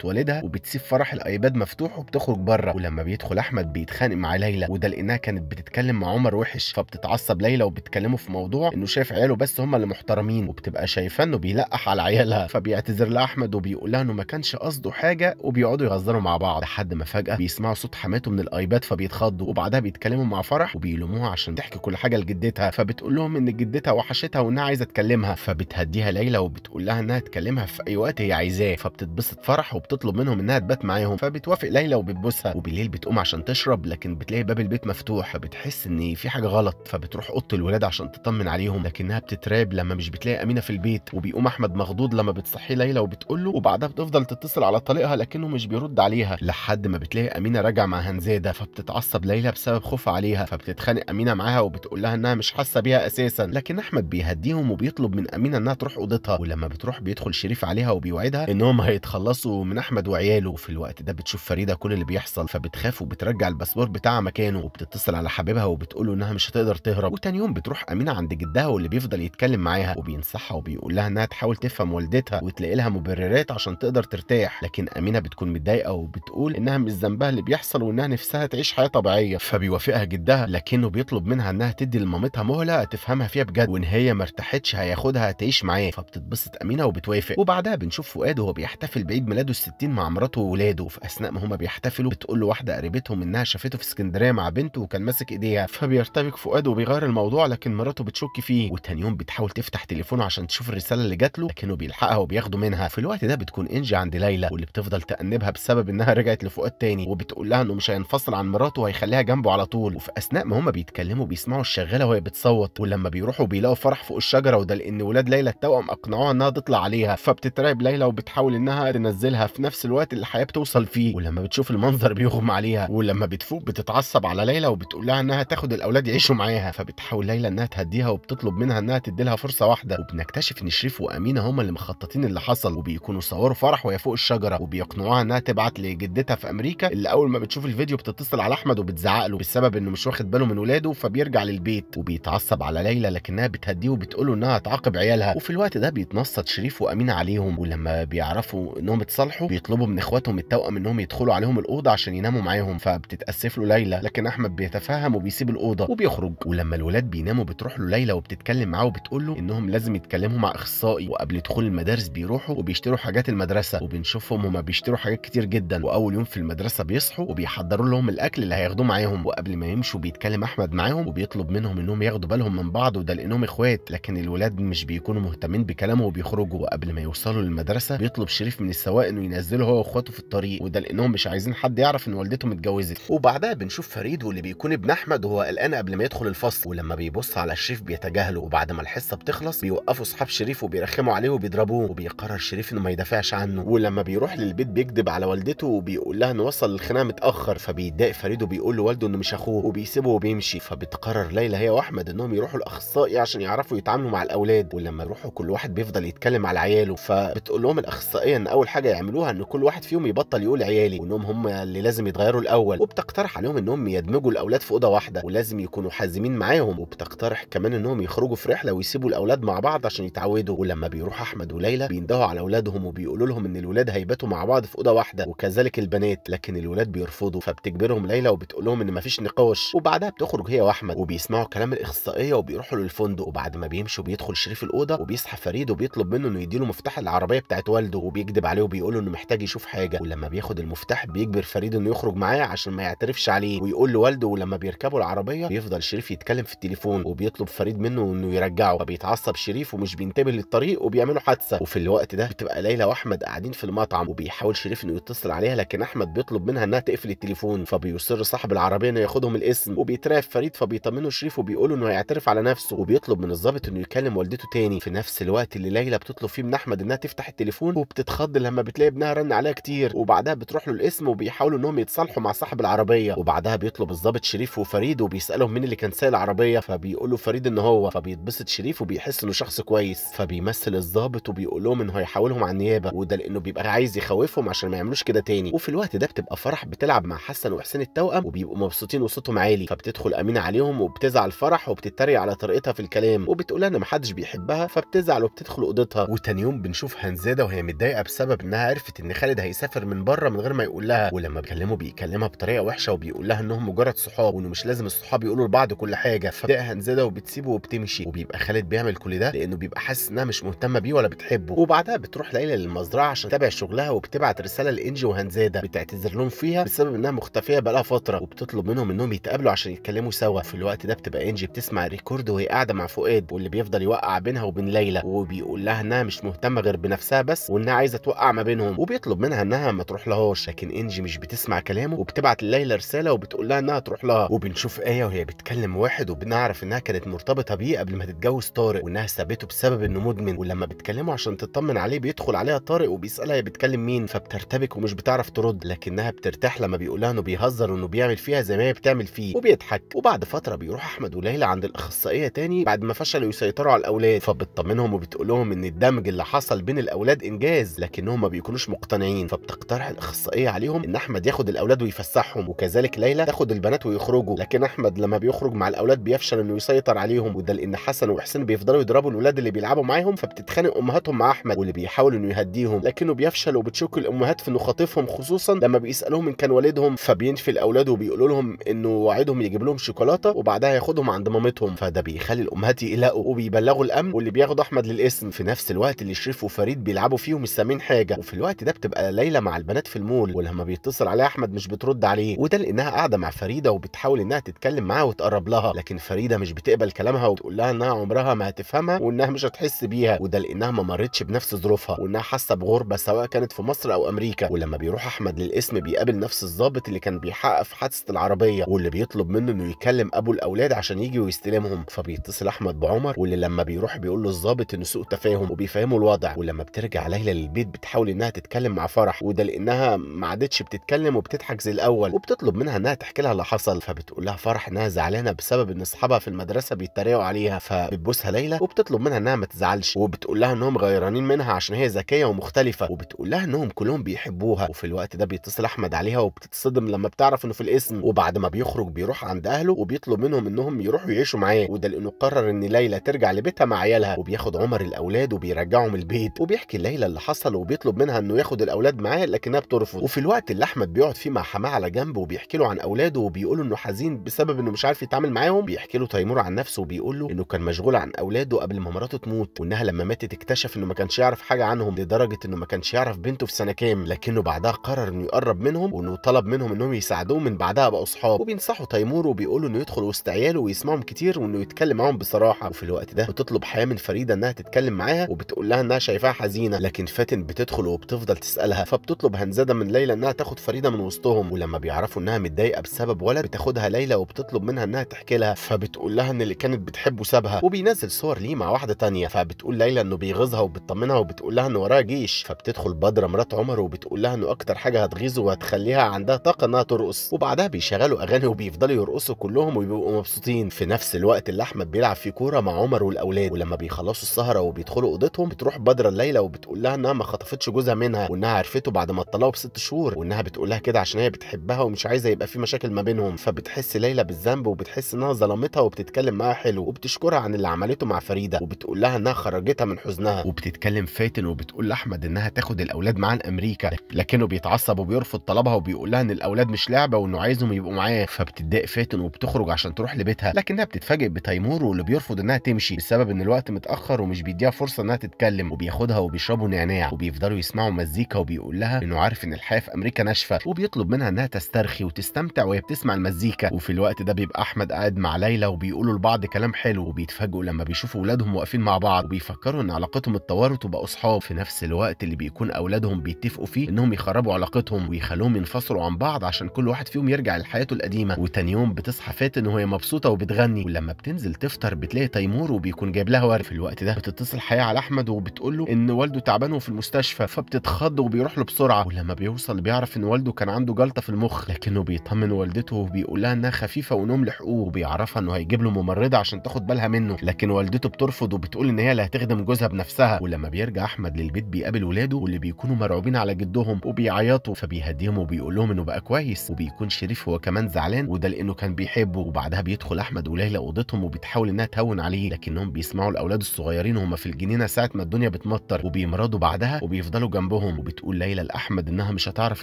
والدها وبتسيب فرح الايباد مفتوح وبتخرج بره ولما بيدخل احمد بيتخانق مع ليلى وده لانها كانت بتتكلم مع عمر وحش فبتتعصب ليلى وبتكلمه في موضوع انه شايف عياله بس هم اللي محترمين وبتبقى شايفاه انه بيلقح على عيالها فبيعتذر لاحمد وبيقول لها انه ما كانش قصده حاجه وبيقعدوا يهزروا مع بعض لحد ما فجاه بيسمعوا صوت حماته من الايباد فبيتخضوا وبعدها بيتكلموا مع فرح وبيلوموها عشان تحكي كل حاجه لجدتها فبتقول لهم ان جدتها وحشتها وانها عايزه تكلمها فبت بتهديها ليلى وبتقول لها انها تكلمها في اي وقت هي عايزاه فبتتبسط فرح وبتطلب منهم انها تبات معاهم فبتوافق ليلى وبتبوسها وبالليل بتقوم عشان تشرب لكن بتلاقي باب البيت مفتوح فبتحس ان في حاجه غلط فبتروح اوضه الولاد عشان تطمن عليهم لكنها بتتراب لما مش بتلاقي امينه في البيت وبيقوم احمد مخضوض لما بتصحيه ليلى وبتقول له وبعدها بتفضل تتصل على طليقها لكنه مش بيرد عليها لحد ما بتلاقي امينه راجع مع هنزاده فبتتعصب ليلى بسبب خوفها عليها فبتتخانق امينه معاها وبتقول لها انها مش حاسه بيها اساسا لكن احمد بيهديهم وبيطلب من امينه امينه انها تروح اوضتها ولما بتروح بيدخل شريف عليها وبيوعدها انهم هيتخلصوا من احمد وعياله في الوقت ده بتشوف فريده كل اللي بيحصل فبتخاف وبترجع الباسبور بتاعها مكانه وبتتصل على حبيبها وبتقول له انها مش هتقدر تهرب وتاني يوم بتروح امينه عند جدها واللي بيفضل يتكلم معاها وبينصحها وبيقول لها انها تحاول تفهم والدتها وتلاقي لها مبررات عشان تقدر ترتاح لكن امينه بتكون متضايقه وبتقول انها مش ذنبها اللي بيحصل وانها نفسها تعيش حياه طبيعيه فبيوافقها جدها لكنه بيطلب منها انها تدي لمامتها مهله تفهمها فيها بجد وان هي ما ارتاحتش هياخدها تعيش معاه فبتتبسط امينه وبتوافق وبعدها بنشوف فؤاد وهو بيحتفل بعيد ميلاده ال60 مع مراته واولاده في اثناء ما هما بيحتفلوا بتقول له واحده قريبتهم انها شافته في اسكندريه مع بنته وكان ماسك ايديها فبيرتبك فؤاد وبيغير الموضوع لكن مراته بتشك فيه وتاني يوم بتحاول تفتح تليفونه عشان تشوف الرساله اللي جات له لكنه بيلحقها وبياخده منها في الوقت ده بتكون انجي عند ليلى واللي بتفضل تأنبها بسبب انها [laughs] رجعت لفؤاد تاني وبتقول لها انه مش هينفصل عن مراته وهيخليها جنبه على طول وفي اثناء ما هما بيتكلموا بيسمعوا الشغاله وهي بتصوت ولما بيروحوا بيلاقوا فرح فوق الشجره وده لان ولاد ليلى التوأم اقنعوها انها تطلع عليها فبتترعب ليلى وبتحاول انها تنزلها في نفس الوقت اللي الحياه بتوصل فيه ولما بتشوف المنظر بيغمى عليها ولما بتفوق بتتعصب على ليلى وبتقول لها انها تاخد الاولاد يعيشوا معاها فبتحاول ليلى انها تهديها وبتطلب منها انها تدي لها فرصه واحده وبنكتشف ان شريف وامينه هما اللي مخططين اللي حصل وبيكونوا صوروا فرح وهي فوق الشجره وبيقنعوها انها تبعت لجدتها في امريكا اللي اول ما بتشوف الفيديو بتتصل على احمد وبتزعق له بسبب انه مش واخد باله من ولاده فبيرجع للبيت وبيتعصب على ليلى لكنها بتهديه وبتقول له انها تعاقب عيالها عملها وفي الوقت ده بيتنصت شريف وامين عليهم ولما بيعرفوا انهم اتصالحوا بيطلبوا من اخواتهم التوأم انهم يدخلوا عليهم الاوضه عشان يناموا معاهم فبتتاسف له ليلى لكن احمد بيتفهم وبيسيب الاوضه وبيخرج ولما الولاد بيناموا بتروح له ليلى وبتتكلم معاه وبتقول له انهم لازم يتكلموا مع اخصائي وقبل دخول المدارس بيروحوا وبيشتروا حاجات المدرسه وبنشوفهم هما بيشتروا حاجات كتير جدا واول يوم في المدرسه بيصحوا وبيحضروا لهم الاكل اللي هياخدوه معاهم وقبل ما يمشوا بيتكلم احمد معاهم وبيطلب منهم انهم ياخدوا بالهم من بعض وده لانهم اخوات لكن الولاد مش بيكون بيكونوا مهتمين بكلامه وبيخرجوا وقبل ما يوصلوا للمدرسه بيطلب شريف من السواق انه ينزله هو واخواته في الطريق وده لانهم مش عايزين حد يعرف ان والدته متجوزت وبعدها بنشوف فريد واللي بيكون ابن احمد وهو قلقان قبل ما يدخل الفصل ولما بيبص على شريف بيتجاهله وبعد ما الحصه بتخلص بيوقفوا اصحاب شريف وبيرخموا عليه وبيضربوه وبيقرر شريف انه ما يدافعش عنه ولما بيروح للبيت بيكذب على والدته وبيقول لها انه وصل للخناقه متاخر فبيتضايق فريد وبيقول لوالده انه مش اخوه وبيسيبه وبيمشي فبتقرر ليلى هي واحمد انهم يروحوا الاخصائي عشان يعرفوا يتعاملوا مع الاولاد ولما لما يروحوا كل واحد بيفضل يتكلم على عياله فبتقول لهم الاخصائيه ان اول حاجه يعملوها ان كل واحد فيهم يبطل يقول عيالي وانهم هم اللي لازم يتغيروا الاول وبتقترح عليهم انهم يدمجوا الاولاد في اوضه واحده ولازم يكونوا حازمين معاهم وبتقترح كمان انهم يخرجوا في رحله ويسيبوا الاولاد مع بعض عشان يتعودوا ولما بيروح احمد وليلى بيندهوا على اولادهم وبيقولوا لهم ان الاولاد هيباتوا مع بعض في اوضه واحده وكذلك البنات لكن الولاد بيرفضوا فبتجبرهم ليلى وبتقول لهم ان مفيش نقاش وبعدها بتخرج هي واحمد وبيسمعوا كلام الاخصائيه وبيروحوا للفندق وبعد ما بيمشوا بيدخل شريف الاوضه النهارده وبيصحى فريد وبيطلب منه انه يديله مفتاح العربيه بتاعت والده وبيكذب عليه وبيقول له انه محتاج يشوف حاجه ولما بياخد المفتاح بيجبر فريد انه يخرج معاه عشان ما يعترفش عليه ويقول لوالده ولما بيركبوا العربيه بيفضل شريف يتكلم في التليفون وبيطلب فريد منه انه يرجعه فبيتعصب شريف ومش بينتبه للطريق وبيعملوا حادثه وفي الوقت ده بتبقى ليلى واحمد قاعدين في المطعم وبيحاول شريف انه يتصل عليها لكن احمد بيطلب منها انها تقفل التليفون فبيصر صاحب العربيه انه ياخدهم الاسم وبيترعب فريد فبيطمنه شريف وبيقول انه هيعترف على نفسه وبيطلب من الظابط انه يكلم والدته تاني في نفس الوقت اللي ليلى بتطلب فيه من احمد انها تفتح التليفون وبتتخض لما بتلاقي ابنها رن عليها كتير وبعدها بتروح له الاسم وبيحاولوا انهم يتصالحوا مع صاحب العربيه وبعدها بيطلب الضابط شريف وفريد وبيسالهم مين اللي كان سايق العربيه فبيقولوا فريد ان هو فبيتبسط شريف وبيحس انه شخص كويس فبيمثل الضابط وبيقول لهم انه هيحاولهم على النيابه وده لانه بيبقى عايز يخوفهم عشان ما يعملوش كده تاني وفي الوقت ده بتبقى فرح بتلعب مع حسن وحسين التوأم وبيبقوا مبسوطين وصوتهم عالي فبتدخل امينه عليهم وبتزعل فرح وبتتريق على طريقتها في الكلام وبتقول ان محدش بيحبها فبتزعل وبتدخل اوضتها وتاني يوم بنشوف هنزاده وهي متضايقه بسبب انها عرفت ان خالد هيسافر من بره من غير ما يقول لها ولما بيكلمه بيكلمها بطريقه وحشه وبيقول لها انهم مجرد صحاب وانه مش لازم الصحاب يقولوا لبعض كل حاجه فبتضايق هنزاده وبتسيبه وبتمشي وبيبقى خالد بيعمل كل ده لانه بيبقى حاسس انها مش مهتمه بيه ولا بتحبه وبعدها بتروح ليلى للمزرعه عشان تتابع شغلها وبتبعت رساله لانجي وهنزاده بتعتذر لهم فيها بسبب انها مختفيه بقالها فتره وبتطلب منهم انهم يتقابلوا عشان يتكلموا سوا في الوقت ده بتبقى انجي بتسمع الريكورد وهي قاعده مع فؤاد واللي بيفضل يوقع بينها وبين ليلى وبيقول لها انها مش مهتمه غير بنفسها بس وانها عايزه توقع ما بينهم وبيطلب منها انها ما تروح لهاش لكن انجي مش بتسمع كلامه وبتبعت لليلى رساله وبتقول لها انها تروح لها وبنشوف ايه وهي بتكلم واحد وبنعرف انها كانت مرتبطه بيه قبل ما تتجوز طارق وانها سابته بسبب انه مدمن ولما بتكلمه عشان تطمن عليه بيدخل عليها طارق وبيسالها هي بتكلم مين فبترتبك ومش بتعرف ترد لكنها بترتاح لما بيقول لها انه بيهزر وانه بيعمل فيها زي ما هي بتعمل فيه وبيضحك وبعد فتره بيروح احمد وليلى عند الاخصائيه تاني بعد ما فشلوا يسيطروا على الاولاد بتطمنهم وبتقولهم ان الدمج اللي حصل بين الاولاد انجاز لكنهم ما بيكونوش مقتنعين فبتقترح الاخصائيه عليهم ان احمد ياخد الاولاد ويفسحهم وكذلك ليلى تاخد البنات ويخرجوا لكن احمد لما بيخرج مع الاولاد بيفشل انه يسيطر عليهم وده لان حسن وحسين بيفضلوا يضربوا الاولاد اللي بيلعبوا معاهم فبتتخانق امهاتهم مع احمد واللي بيحاول انه يهديهم لكنه بيفشل وبتشك الامهات في انه خاطفهم خصوصا لما بيسالهم ان كان والدهم فبينفي الاولاد وبيقولوا لهم انه وعدهم يجيب لهم شوكولاته وبعدها ياخدهم عند مامتهم فده بيخلي الامهات يقلقوا وبيبلغوا الامن واللي اللي بياخد احمد للاسم في نفس الوقت اللي شريف وفريد بيلعبوا فيه ومش حاجه وفي الوقت ده بتبقى ليلى مع البنات في المول ولما بيتصل عليها احمد مش بترد عليه وده لانها قاعده مع فريده وبتحاول انها تتكلم معاها وتقرب لها لكن فريده مش بتقبل كلامها وبتقول لها انها عمرها ما هتفهمها وانها مش هتحس بيها وده لانها ما مرتش بنفس ظروفها وانها حاسه بغربه سواء كانت في مصر او امريكا ولما بيروح احمد للاسم بيقابل نفس الضابط اللي كان بيحقق في حادثه العربيه واللي بيطلب منه انه يكلم ابو الاولاد عشان يجي ويستلمهم فبيتصل احمد بعمر واللي لما بيروح بيقول بتقول للظابط ان سوء تفاهم وبيفهموا الوضع ولما بترجع ليلى للبيت بتحاول انها تتكلم مع فرح وده لانها ما عادتش بتتكلم وبتضحك زي الاول وبتطلب منها انها تحكي لها اللي حصل فبتقول لها فرح انها زعلانه بسبب ان اصحابها في المدرسه بيتريقوا عليها فبتبوسها ليلى وبتطلب منها انها ما تزعلش وبتقول لها انهم غيرانين منها عشان هي ذكيه ومختلفه وبتقول لها انهم كلهم بيحبوها وفي الوقت ده بيتصل احمد عليها وبتتصدم لما بتعرف انه في الاسم وبعد ما بيخرج بيروح عند اهله وبيطلب منهم انهم يروحوا يعيشوا معاه وده لانه قرر ان ليلى ترجع لبيتها مع عيالها وبياخد عمر الاولاد وبيرجعهم البيت وبيحكي ليلى اللي حصل وبيطلب منها انه ياخد الاولاد معاه لكنها بترفض وفي الوقت اللي احمد بيقعد فيه مع حماه على جنب وبيحكي له عن اولاده وبيقول له انه حزين بسبب انه مش عارف يتعامل معاهم بيحكي له تيمور عن نفسه وبيقول له انه كان مشغول عن اولاده قبل ما مراته تموت وانها لما ماتت اكتشف انه ما كانش يعرف حاجه عنهم لدرجه انه ما كانش يعرف بنته في سنه كام لكنه بعدها قرر انه يقرب منهم وانه طلب منهم انهم يساعدوه من بعدها بقوا اصحاب وبينصحوا تيمور وبيقولوا انه يدخل وسط عياله ويسمعهم كتير وانه يتكلم معاهم بصراحه وفي الوقت ده بتطلب حياه من فريده انها تتكلم معاها وبتقول لها انها شايفاها حزينه لكن فاتن بتدخل وبتفضل تسالها فبتطلب هنزاده من ليلى انها تاخد فريده من وسطهم ولما بيعرفوا انها متضايقه بسبب ولد بتاخدها ليلى وبتطلب منها انها تحكي لها فبتقول لها ان اللي كانت بتحبه سابها وبينزل صور ليه مع واحده تانية فبتقول ليلى انه بيغيظها وبتطمنها وبتقول لها ان وراها جيش فبتدخل بدره مرات عمر وبتقول لها انه اكتر حاجه هتغيظه وهتخليها عندها طاقه انها ترقص وبعدها بيشغلوا اغاني وبيفضلوا يرقصوا كلهم وبيبقوا مبسوطين في نفس الوقت اللي احمد بيلعب في كوره مع عمر والاولاد ولما بي بيخلصوا السهره وبيدخلوا اوضتهم بتروح بدر الليله وبتقول لها انها ما خطفتش جوزها منها وانها عرفته بعد ما اتطلقوا بست شهور وانها بتقول لها كده عشان هي بتحبها ومش عايزه يبقى في مشاكل ما بينهم فبتحس ليلى بالذنب وبتحس انها ظلمتها وبتتكلم معاها حلو وبتشكرها عن اللي عملته مع فريده وبتقول لها انها خرجتها من حزنها وبتتكلم فاتن وبتقول لاحمد انها تاخد الاولاد معاه امريكا لكنه بيتعصب وبيرفض طلبها وبيقول لها ان الاولاد مش لعبه وانه عايزهم يبقوا معاه فبتضايق فاتن وبتخرج عشان تروح لبيتها لكنها بتتفاجئ بتيمور واللي بيرفض انها تمشي بسبب ان الوقت متاخر ومش بيديها فرصه انها تتكلم وبياخدها وبيشربوا نعناع وبيفضلوا يسمعوا مزيكا وبيقول لها انه عارف ان الحياه في امريكا ناشفه وبيطلب منها انها تسترخي وتستمتع وهي بتسمع المزيكا وفي الوقت ده بيبقى احمد قاعد مع ليلى وبيقولوا لبعض كلام حلو وبيتفاجئوا لما بيشوفوا اولادهم واقفين مع بعض وبيفكروا ان علاقتهم اتطورت وبقوا اصحاب في نفس الوقت اللي بيكون اولادهم بيتفقوا فيه انهم يخربوا علاقتهم ويخلوهم ينفصلوا عن بعض عشان كل واحد فيهم يرجع لحياته القديمه وتاني يوم بتصحى فاتن وهي مبسوطه وبتغني ولما بتنزل تفطر بتلاقي تيمور وبيكون جايب لها السعر في الوقت ده بتتصل حياه على احمد وبتقول له ان والده تعبان وفي المستشفى فبتتخض وبيروح له بسرعه ولما بيوصل بيعرف ان والده كان عنده جلطه في المخ لكنه بيطمن والدته وبيقول لها انها خفيفه ونوم لحقوه وبيعرفها انه هيجيب له ممرضه عشان تاخد بالها منه لكن والدته بترفض وبتقول ان هي اللي هتخدم جوزها بنفسها ولما بيرجع احمد للبيت بيقابل ولاده واللي بيكونوا مرعوبين على جدهم وبيعيطوا فبيهديهم وبيقول لهم انه بقى كويس وبيكون شريف هو كمان زعلان وده لانه كان بيحبه وبعدها بيدخل احمد وليلى اوضتهم وبتحاول انها تهون عليه لكنهم بيسمعوا الاولاد الاولاد الصغيرين وهما في الجنينه ساعه ما الدنيا بتمطر وبيمرضوا بعدها وبيفضلوا جنبهم وبتقول ليلى لاحمد انها مش هتعرف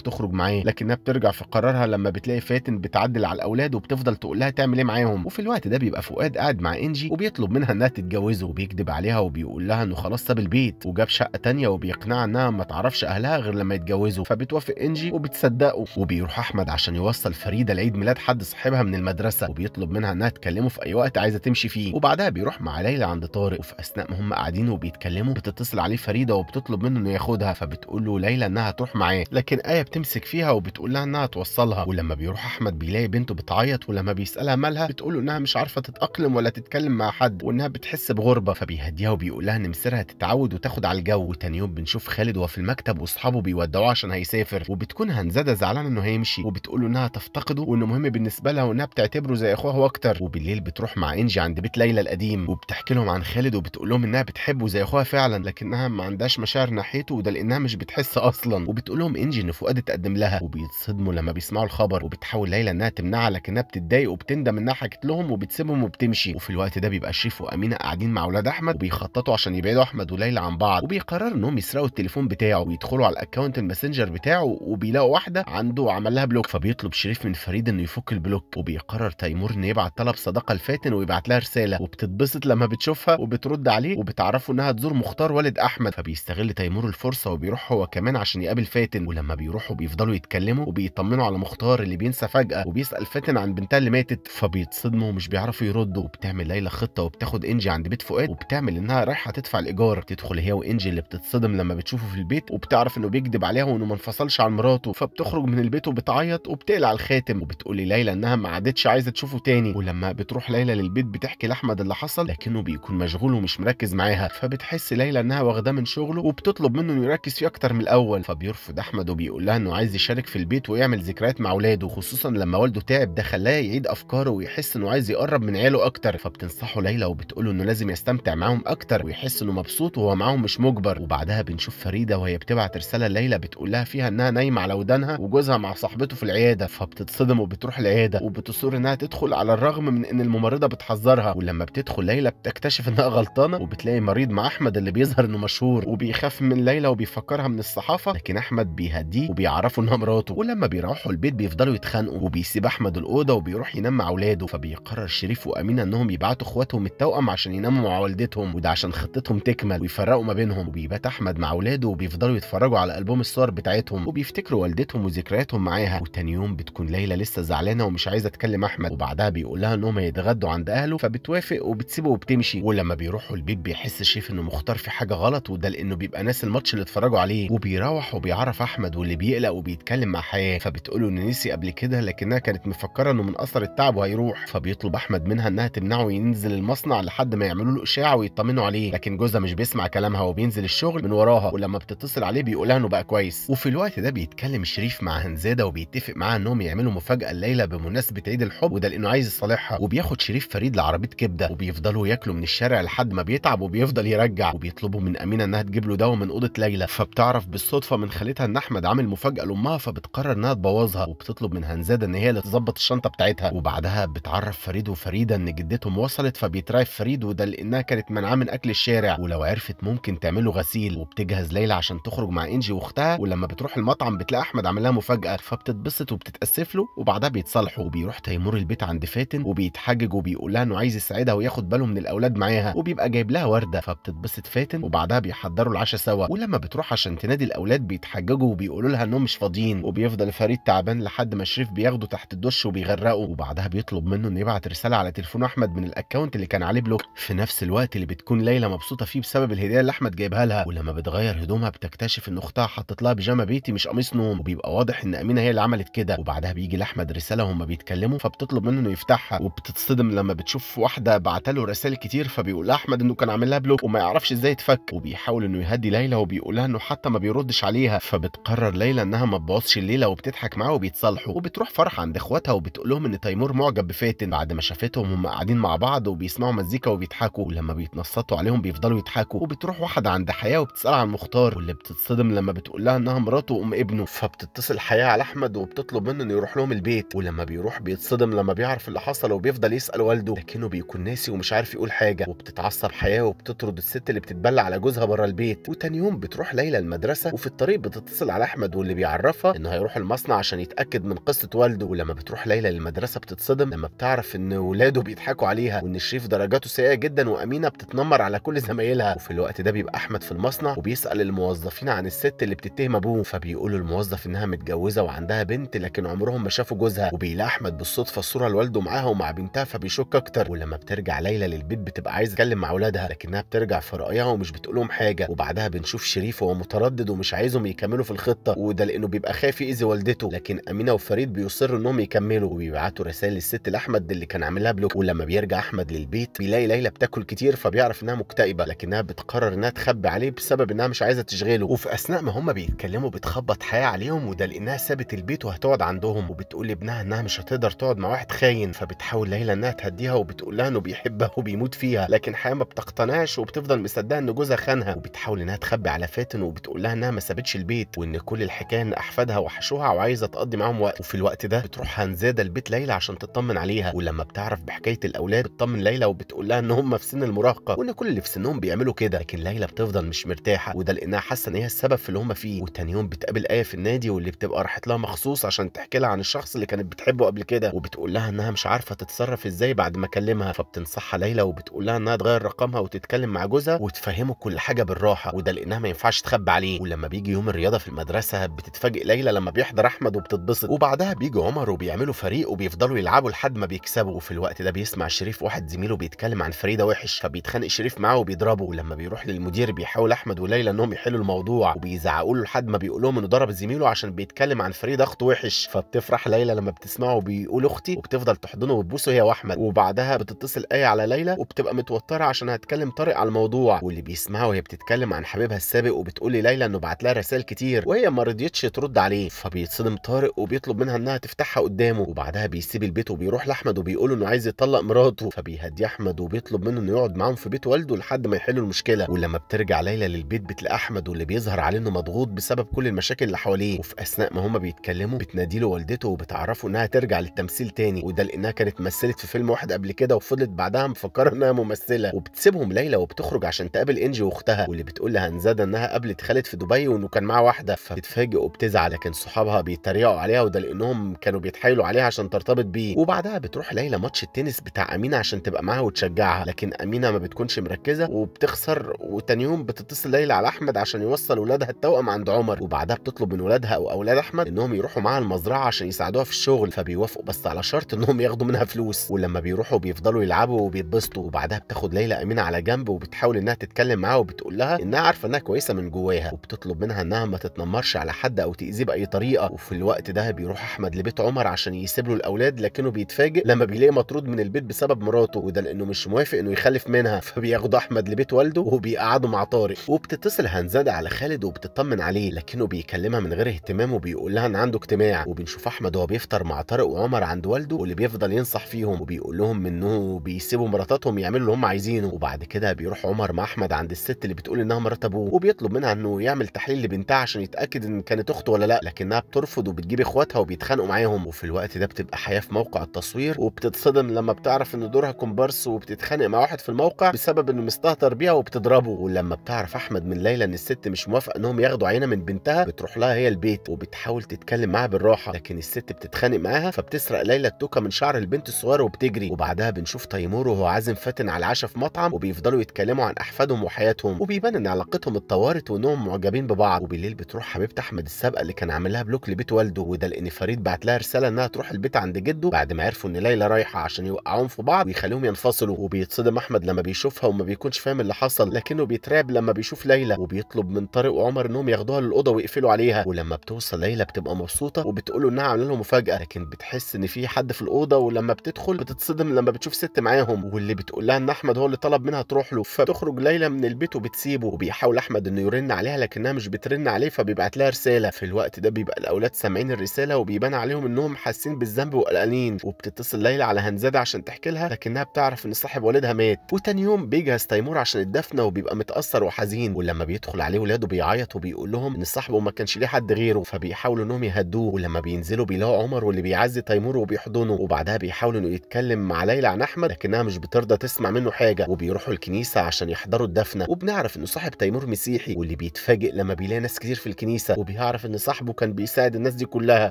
تخرج معاه لكنها بترجع في قرارها لما بتلاقي فاتن بتعدل على الاولاد وبتفضل تقول لها تعمل ايه معاهم وفي الوقت ده بيبقى فؤاد قاعد مع انجي وبيطلب منها انها تتجوزه وبيكذب عليها وبيقول لها انه خلاص ساب البيت وجاب شقه تانية وبيقنعها انها ما تعرفش اهلها غير لما يتجوزوا فبتوافق انجي وبتصدقه وبيروح احمد عشان يوصل فريده لعيد ميلاد حد صاحبها من المدرسه وبيطلب منها انها تكلمه في اي وقت عايزه تمشي فيه وبعدها بيروح مع ليلى عند طارق وفي اثناء ما هم قاعدين وبيتكلموا بتتصل عليه فريده وبتطلب منه انه ياخدها فبتقول له ليلى انها تروح معاه لكن ايه بتمسك فيها وبتقول لها انها توصلها ولما بيروح احمد بيلاقي بنته بتعيط ولما بيسالها مالها بتقول له انها مش عارفه تتاقلم ولا تتكلم مع حد وانها بتحس بغربه فبيهديها وبيقول لها ان مصيرها تتعود وتاخد على الجو وتاني يوم بنشوف خالد وهو في المكتب واصحابه بيودعوه عشان هيسافر وبتكون هنزاده زعلانه انه هيمشي وبتقول له انها تفتقده وانه مهم بالنسبه لها وانها بتعتبره زي اخوها اكتر وبالليل بتروح مع انجي عند بيت ليلى القديم وبتحكي لهم عن خالد خالد وبتقول لهم انها بتحبه زي اخوها فعلا لكنها ما عندهاش مشاعر ناحيته وده لانها مش بتحس اصلا وبتقول لهم انجي ان فؤاد اتقدم لها وبيتصدموا لما بيسمعوا الخبر وبتحاول ليلى انها تمنعها لكنها بتتضايق وبتندم انها حكت لهم وبتسيبهم وبتمشي وفي الوقت ده بيبقى شريف وامينه قاعدين مع اولاد احمد وبيخططوا عشان يبعدوا احمد وليلى عن بعض وبيقرروا انهم يسرقوا التليفون بتاعه ويدخلوا على الاكونت الماسنجر بتاعه وبيلاقوا واحده عنده عمل لها بلوك فبيطلب شريف من فريد انه يفك البلوك وبيقرر تيمور انه يبعت طلب صداقه لفاتن ويبعت لها رساله وبتتبسط لما بتشوفها وب بترد عليه وبتعرفه انها تزور مختار والد احمد فبيستغل تيمور الفرصه وبيروح هو كمان عشان يقابل فاتن ولما بيروحوا بيفضلوا يتكلموا وبيطمنوا على مختار اللي بينسى فجاه وبيسال فاتن عن بنتها اللي ماتت فبيتصدموا ومش بيعرفوا يردوا وبتعمل ليلى خطه وبتاخد انجي عند بيت فؤاد وبتعمل انها رايحه تدفع الايجار تدخل هي وانجي اللي بتتصدم لما بتشوفه في البيت وبتعرف انه بيكذب عليها وانه ما انفصلش عن مراته فبتخرج من البيت وبتعيط وبتقلع الخاتم وبتقول ليلى انها ما عادتش عايزه تشوفه تاني ولما بتروح ليلى للبيت بتحكي لاحمد اللي حصل لكنه بيكون مشغول مشغول ومش مركز معاها فبتحس ليلى انها واخداه من شغله وبتطلب منه انه يركز فيه اكتر من الاول فبيرفض احمد وبيقول لها انه عايز يشارك في البيت ويعمل ذكريات مع اولاده خصوصا لما والده تعب ده خلاه يعيد افكاره ويحس انه عايز يقرب من عياله اكتر فبتنصحه ليلى وبتقوله انه لازم يستمتع معاهم اكتر ويحس انه مبسوط وهو معاهم مش مجبر وبعدها بنشوف فريده وهي بتبعت رساله ليلى بتقول لها فيها انها نايمه على ودانها وجوزها مع صاحبته في العياده فبتتصدم وبتروح العياده وبتصر انها تدخل على الرغم من ان الممرضه بتحذرها ولما بتدخل ليلى بتكتشف انها غلطانه وبتلاقي مريض مع احمد اللي بيظهر انه مشهور وبيخاف من ليلى وبيفكرها من الصحافه لكن احمد بيهديه وبيعرفه انها مراته ولما بيروحوا البيت بيفضلوا يتخانقوا وبيسيب احمد الاوضه وبيروح ينام مع اولاده فبيقرر شريف وامينه انهم يبعتوا اخواتهم التوأم عشان يناموا مع والدتهم وده عشان خطتهم تكمل ويفرقوا ما بينهم وبيبات احمد مع اولاده وبيفضلوا يتفرجوا على البوم الصور بتاعتهم وبيفتكروا والدتهم وذكرياتهم معاها وتاني يوم بتكون ليلى لسه زعلانه ومش عايزه تكلم احمد وبعدها بيقول لها انهم هيتغدوا عند اهله فبتوافق وبتسيبه وبتمشي ولما بي بيروحوا البيت بيحس الشيف انه مختار في حاجه غلط وده لانه بيبقى ناس الماتش اللي اتفرجوا عليه وبيروح وبيعرف احمد واللي بيقلق وبيتكلم مع حياه فبتقوله انه نسي قبل كده لكنها كانت مفكره انه من اثر التعب وهيروح فبيطلب احمد منها انها تمنعه ينزل المصنع لحد ما يعملوا له اشاعه ويطمنوا عليه لكن جوزها مش بيسمع كلامها وبينزل الشغل من وراها ولما بتتصل عليه بيقولها انه بقى كويس وفي الوقت ده بيتكلم شريف مع هنزاده وبيتفق معاها انهم يعملوا مفاجاه الليله بمناسبه عيد الحب وده لانه عايز يصالحها وبياخد شريف فريد لعربيه كبده وبيفضلوا ياكلوا من الشارع لحد ما بيتعب وبيفضل يرجع وبيطلبوا من امينه انها تجيب له دواء من اوضه ليلى فبتعرف بالصدفه من خالتها ان احمد عامل مفاجاه لامها فبتقرر انها تبوظها وبتطلب من هنزاده ان هي اللي تظبط الشنطه بتاعتها وبعدها بتعرف فريد وفريده ان جدتهم وصلت فبيترايف فريد وده لانها كانت منعاه من اكل الشارع ولو عرفت ممكن تعمله غسيل وبتجهز ليلى عشان تخرج مع انجي واختها ولما بتروح المطعم بتلاقي احمد عامل لها مفاجاه فبتتبسط وبتتاسف له وبعدها بيتصالحوا وبيروح تيمور البيت عند فاتن وبيتحجج وبيقول لها انه عايز يساعدها وياخد باله من الاولاد معاها وبيبقى جايب لها ورده فبتتبسط فاتن وبعدها بيحضروا العشاء سوا ولما بتروح عشان تنادي الاولاد بيتحججوا وبيقولوا لها انهم مش فاضيين وبيفضل فريد تعبان لحد ما شريف بياخده تحت الدش وبيغرقه وبعدها بيطلب منه انه يبعت رساله على تليفون احمد من الاكونت اللي كان عليه بلوك في نفس الوقت اللي بتكون ليلى مبسوطه فيه بسبب الهديه اللي احمد جايبها لها ولما بتغير هدومها بتكتشف ان اختها حطت لها بيجامه بيتي مش قميص نوم وبيبقى واضح ان امينه هي اللي عملت كده وبعدها بيجي لاحمد رساله وهم بيتكلموا فبتطلب منه انه يفتحها وبتتصدم لما بتشوف واحده له رسائل كتير فبيقول لاحمد انه كان عامل لها بلوك وما يعرفش ازاي يتفك وبيحاول انه يهدي ليلى وبيقول لها انه حتى ما بيردش عليها فبتقرر ليلى انها ما تبوظش الليله وبتضحك معاه وبيتصالحوا وبتروح فرح عند اخواتها وبتقول لهم ان تيمور معجب بفاتن بعد ما شافتهم هم قاعدين مع بعض وبيسمعوا مزيكا وبيضحكوا ولما بيتنصتوا عليهم بيفضلوا يضحكوا وبتروح واحده عند حياه وبتسال عن مختار واللي بتتصدم لما بتقول لها انها مراته وام ابنه فبتتصل حياه على احمد وبتطلب منه انه يروح لهم البيت ولما بيروح بيتصدم لما بيعرف اللي حصل وبيفضل يسال والده لكنه بيكون ناسي ومش عارف يقول حاجه وبتت بتعصب حياه وبتطرد الست اللي بتتبلى على جوزها بره البيت وتاني يوم بتروح ليلى المدرسه وفي الطريق بتتصل على احمد واللي بيعرفها انه هيروح المصنع عشان يتاكد من قصه والده ولما بتروح ليلى للمدرسه بتتصدم لما بتعرف ان ولاده بيضحكوا عليها وان شريف درجاته سيئه جدا وامينه بتتنمر على كل زمايلها وفي الوقت ده بيبقى احمد في المصنع وبيسال الموظفين عن الست اللي بتتهم ابوه فبيقولوا الموظف انها متجوزه وعندها بنت لكن عمرهم ما شافوا جوزها وبيلاقي احمد بالصدفه الصوره لوالده معاها ومع بنتها فبيشك اكتر ولما بترجع ليلى للبيت بتبقى عايزه بتتكلم مع اولادها لكنها بترجع في رايها ومش بتقول لهم حاجه وبعدها بنشوف شريف وهو متردد ومش عايزهم يكملوا في الخطه وده لانه بيبقى خايف يأذي والدته لكن امينه وفريد بيصروا انهم يكملوا وبيبعتوا رسائل للست لاحمد اللي كان عاملها بلوك ولما بيرجع احمد للبيت بيلاقي ليلى بتاكل كتير فبيعرف انها مكتئبه لكنها بتقرر انها تخبي عليه بسبب انها مش عايزه تشغله وفي اثناء ما هم بيتكلموا بتخبط حياه عليهم وده لانها سابت البيت وهتقعد عندهم وبتقول لابنها انها مش هتقدر تقعد مع واحد خاين فبتحاول ليلى انها تهديها وبتقول لها انه بيحبها وبيموت فيها لكن الحياه ما بتقتنعش وبتفضل مصدقه ان جوزها خانها وبتحاول انها تخبي على فاتن وبتقول لها انها ما سابتش البيت وان كل الحكايه ان احفادها وحشوها وعايزه تقضي معاهم وقت وفي الوقت ده بتروح هنزاده البيت ليلى عشان تطمن عليها ولما بتعرف بحكايه الاولاد بتطمن ليلى وبتقول لها ان هم في سن المراهقه وان كل اللي في سنهم بيعملوا كده لكن ليلى بتفضل مش مرتاحه وده لانها حاسه ان هي السبب في اللي هم فيه وتاني يوم بتقابل ايه في النادي واللي بتبقى راحت لها مخصوص عشان تحكي لها عن الشخص اللي كانت بتحبه قبل كده وبتقول لها انها مش عارفه تتصرف ازاي بعد ما كلمها فبتنصحها ليلى وبتقول لها انها تغير رقمها وتتكلم مع جوزها وتفهمه كل حاجه بالراحه وده لانها ما ينفعش تخبي عليه ولما بيجي يوم الرياضه في المدرسه بتتفاجئ ليلى لما بيحضر احمد وبتتبسط وبعدها بيجي عمر وبيعملوا فريق وبيفضلوا يلعبوا لحد ما بيكسبوا وفي الوقت ده بيسمع شريف واحد زميله بيتكلم عن فريده وحش فبيتخانق شريف معاه وبيضربه ولما بيروح للمدير بيحاول احمد وليلى انهم يحلوا الموضوع وبيزعقوا له لحد ما بيقول لهم انه ضرب زميله عشان بيتكلم عن فريده اخته وحش فبتفرح ليلى لما بتسمعه بيقول اختي وبتفضل تحضنه وتبوسه هي واحمد وبعدها بتتصل ايه على ليلى وبتبقى متوتره سارة عشان هتكلم طارق على الموضوع واللي بيسمعها وهي بتتكلم عن حبيبها السابق وبتقول لليلى انه بعت لها رسائل كتير وهي ما رضيتش ترد عليه فبيتصدم طارق وبيطلب منها انها تفتحها قدامه وبعدها بيسيب البيت وبيروح لاحمد وبيقول انه عايز يطلق مراته فبيهدي احمد وبيطلب منه انه يقعد معاهم في بيت والده لحد ما يحلوا المشكله ولما بترجع ليلى للبيت بتلاقي احمد واللي بيظهر عليه انه مضغوط بسبب كل المشاكل اللي حواليه وفي اثناء ما هما بيتكلموا بتنادي له والدته وبتعرفه انها ترجع للتمثيل تاني وده لانها كانت مثلت في فيلم واحد قبل كده وفضلت بعدها مفكره انها ممثله ليلى وبتسيبهم ليلى وبتخرج عشان تقابل انجي واختها واللي بتقول لها انزاده انها قابلت خالد في دبي وانه كان معاه واحده فبتتفاجئ وبتزعل لكن صحابها بيتريقوا عليها وده لانهم كانوا بيتحايلوا عليها عشان ترتبط بيه وبعدها بتروح ليلى ماتش التنس بتاع امينه عشان تبقى معاها وتشجعها لكن امينه ما بتكونش مركزه وبتخسر وتاني يوم بتتصل ليلى على احمد عشان يوصل ولادها التوأم عند عمر وبعدها بتطلب من ولادها او اولاد احمد انهم يروحوا معاها المزرعه عشان يساعدوها في الشغل فبيوافقوا بس على شرط انهم ياخدوا منها فلوس ولما بيروحوا بيفضلوا يلعبوا وبيتبسطوا وبعدها بتاخد بتاخد ليلى امينه على جنب وبتحاول انها تتكلم معاها وبتقول لها انها عارفه انها كويسه من جواها وبتطلب منها انها ما تتنمرش على حد او تاذيه باي طريقه وفي الوقت ده بيروح احمد لبيت عمر عشان يسيب له الاولاد لكنه بيتفاجئ لما بيلاقي مطرود من البيت بسبب مراته وده لانه مش موافق انه يخلف منها [laughs] فبياخد احمد لبيت والده وبيقعده مع طارق وبتتصل هنزاده على خالد وبتطمن عليه لكنه بيكلمها من غير اهتمام وبيقول لها ان عنده اجتماع وبنشوف احمد وهو بيفطر مع طارق وعمر عند والده واللي بيفضل ينصح فيهم وبيقول لهم انه بيسيبوا مراتاتهم يعملوا اللي هم عايزينه وبعد كده بيروح عمر مع احمد عند الست اللي بتقول انها مرات ابوه وبيطلب منها انه يعمل تحليل لبنتها عشان يتاكد ان كانت اخته ولا لا لكنها بترفض وبتجيب اخواتها وبيتخانقوا معاهم وفي الوقت ده بتبقى حياه في موقع التصوير وبتتصدم لما بتعرف ان دورها كومبارس وبتتخانق مع واحد في الموقع بسبب انه مستهتر بيها وبتضربه ولما بتعرف احمد من ليلى ان الست مش موافقه انهم ياخدوا عينه من بنتها بتروح لها هي البيت وبتحاول تتكلم معاها بالراحه لكن الست بتتخانق معاها فبتسرق ليلى التوكه من شعر البنت الصغيره وبتجري وبعدها بنشوف تيمور وهو عازم فاتن على العشاء في مطعم وبيفضلوا يتكلموا عن احفادهم وحياتهم وبيبان ان علاقتهم اتطورت وانهم معجبين ببعض وبالليل بتروح حبيبه احمد السابقه اللي كان عامل لها بلوك لبيت والده وده لان فريد بعت لها رساله انها تروح البيت عند جده بعد ما عرفوا ان ليلى رايحه عشان يوقعوهم في بعض ويخليهم ينفصلوا وبيتصدم احمد لما بيشوفها وما بيكونش فاهم اللي حصل لكنه بيترعب لما بيشوف ليلى وبيطلب من طارق وعمر انهم ياخدوها للاوضه ويقفلوا عليها ولما بتوصل ليلى بتبقى مبسوطه وبتقول انها عامله لهم مفاجاه لكن بتحس ان في حد في الاوضه ولما بتدخل بتتصدم لما بتشوف ست معاهم واللي بتقول لها ان احمد هو اللي طلب منها تروح له فبتخرج ليلى من البيت وبتسيبه وبيحاول احمد انه يرن عليها لكنها مش بترن عليه فبيبعت لها رساله في الوقت ده بيبقى الاولاد سامعين الرساله وبيبان عليهم انهم حاسين بالذنب وقلقانين وبتتصل ليلى على هنزاده عشان تحكي لها لكنها بتعرف ان صاحب والدها مات وتاني يوم بيجهز تيمور عشان الدفنه وبيبقى متاثر وحزين ولما بيدخل عليه ولاده بيعيط وبيقول لهم ان صاحبه ما كانش ليه حد غيره فبيحاولوا انهم يهدوه ولما بينزلوا بيلاقوا عمر واللي بيعزي تيمور وبيحضنه وبعدها بيحاول انه يتكلم مع ليلى عن احمد لكنها مش بترضى تسمع منه حاجه حاجه وبيروحوا الكنيسه عشان يحضروا الدفنه وبنعرف ان صاحب تيمور مسيحي واللي بيتفاجئ لما بيلاقي ناس كتير في الكنيسه وبيعرف ان صاحبه كان بيساعد الناس دي كلها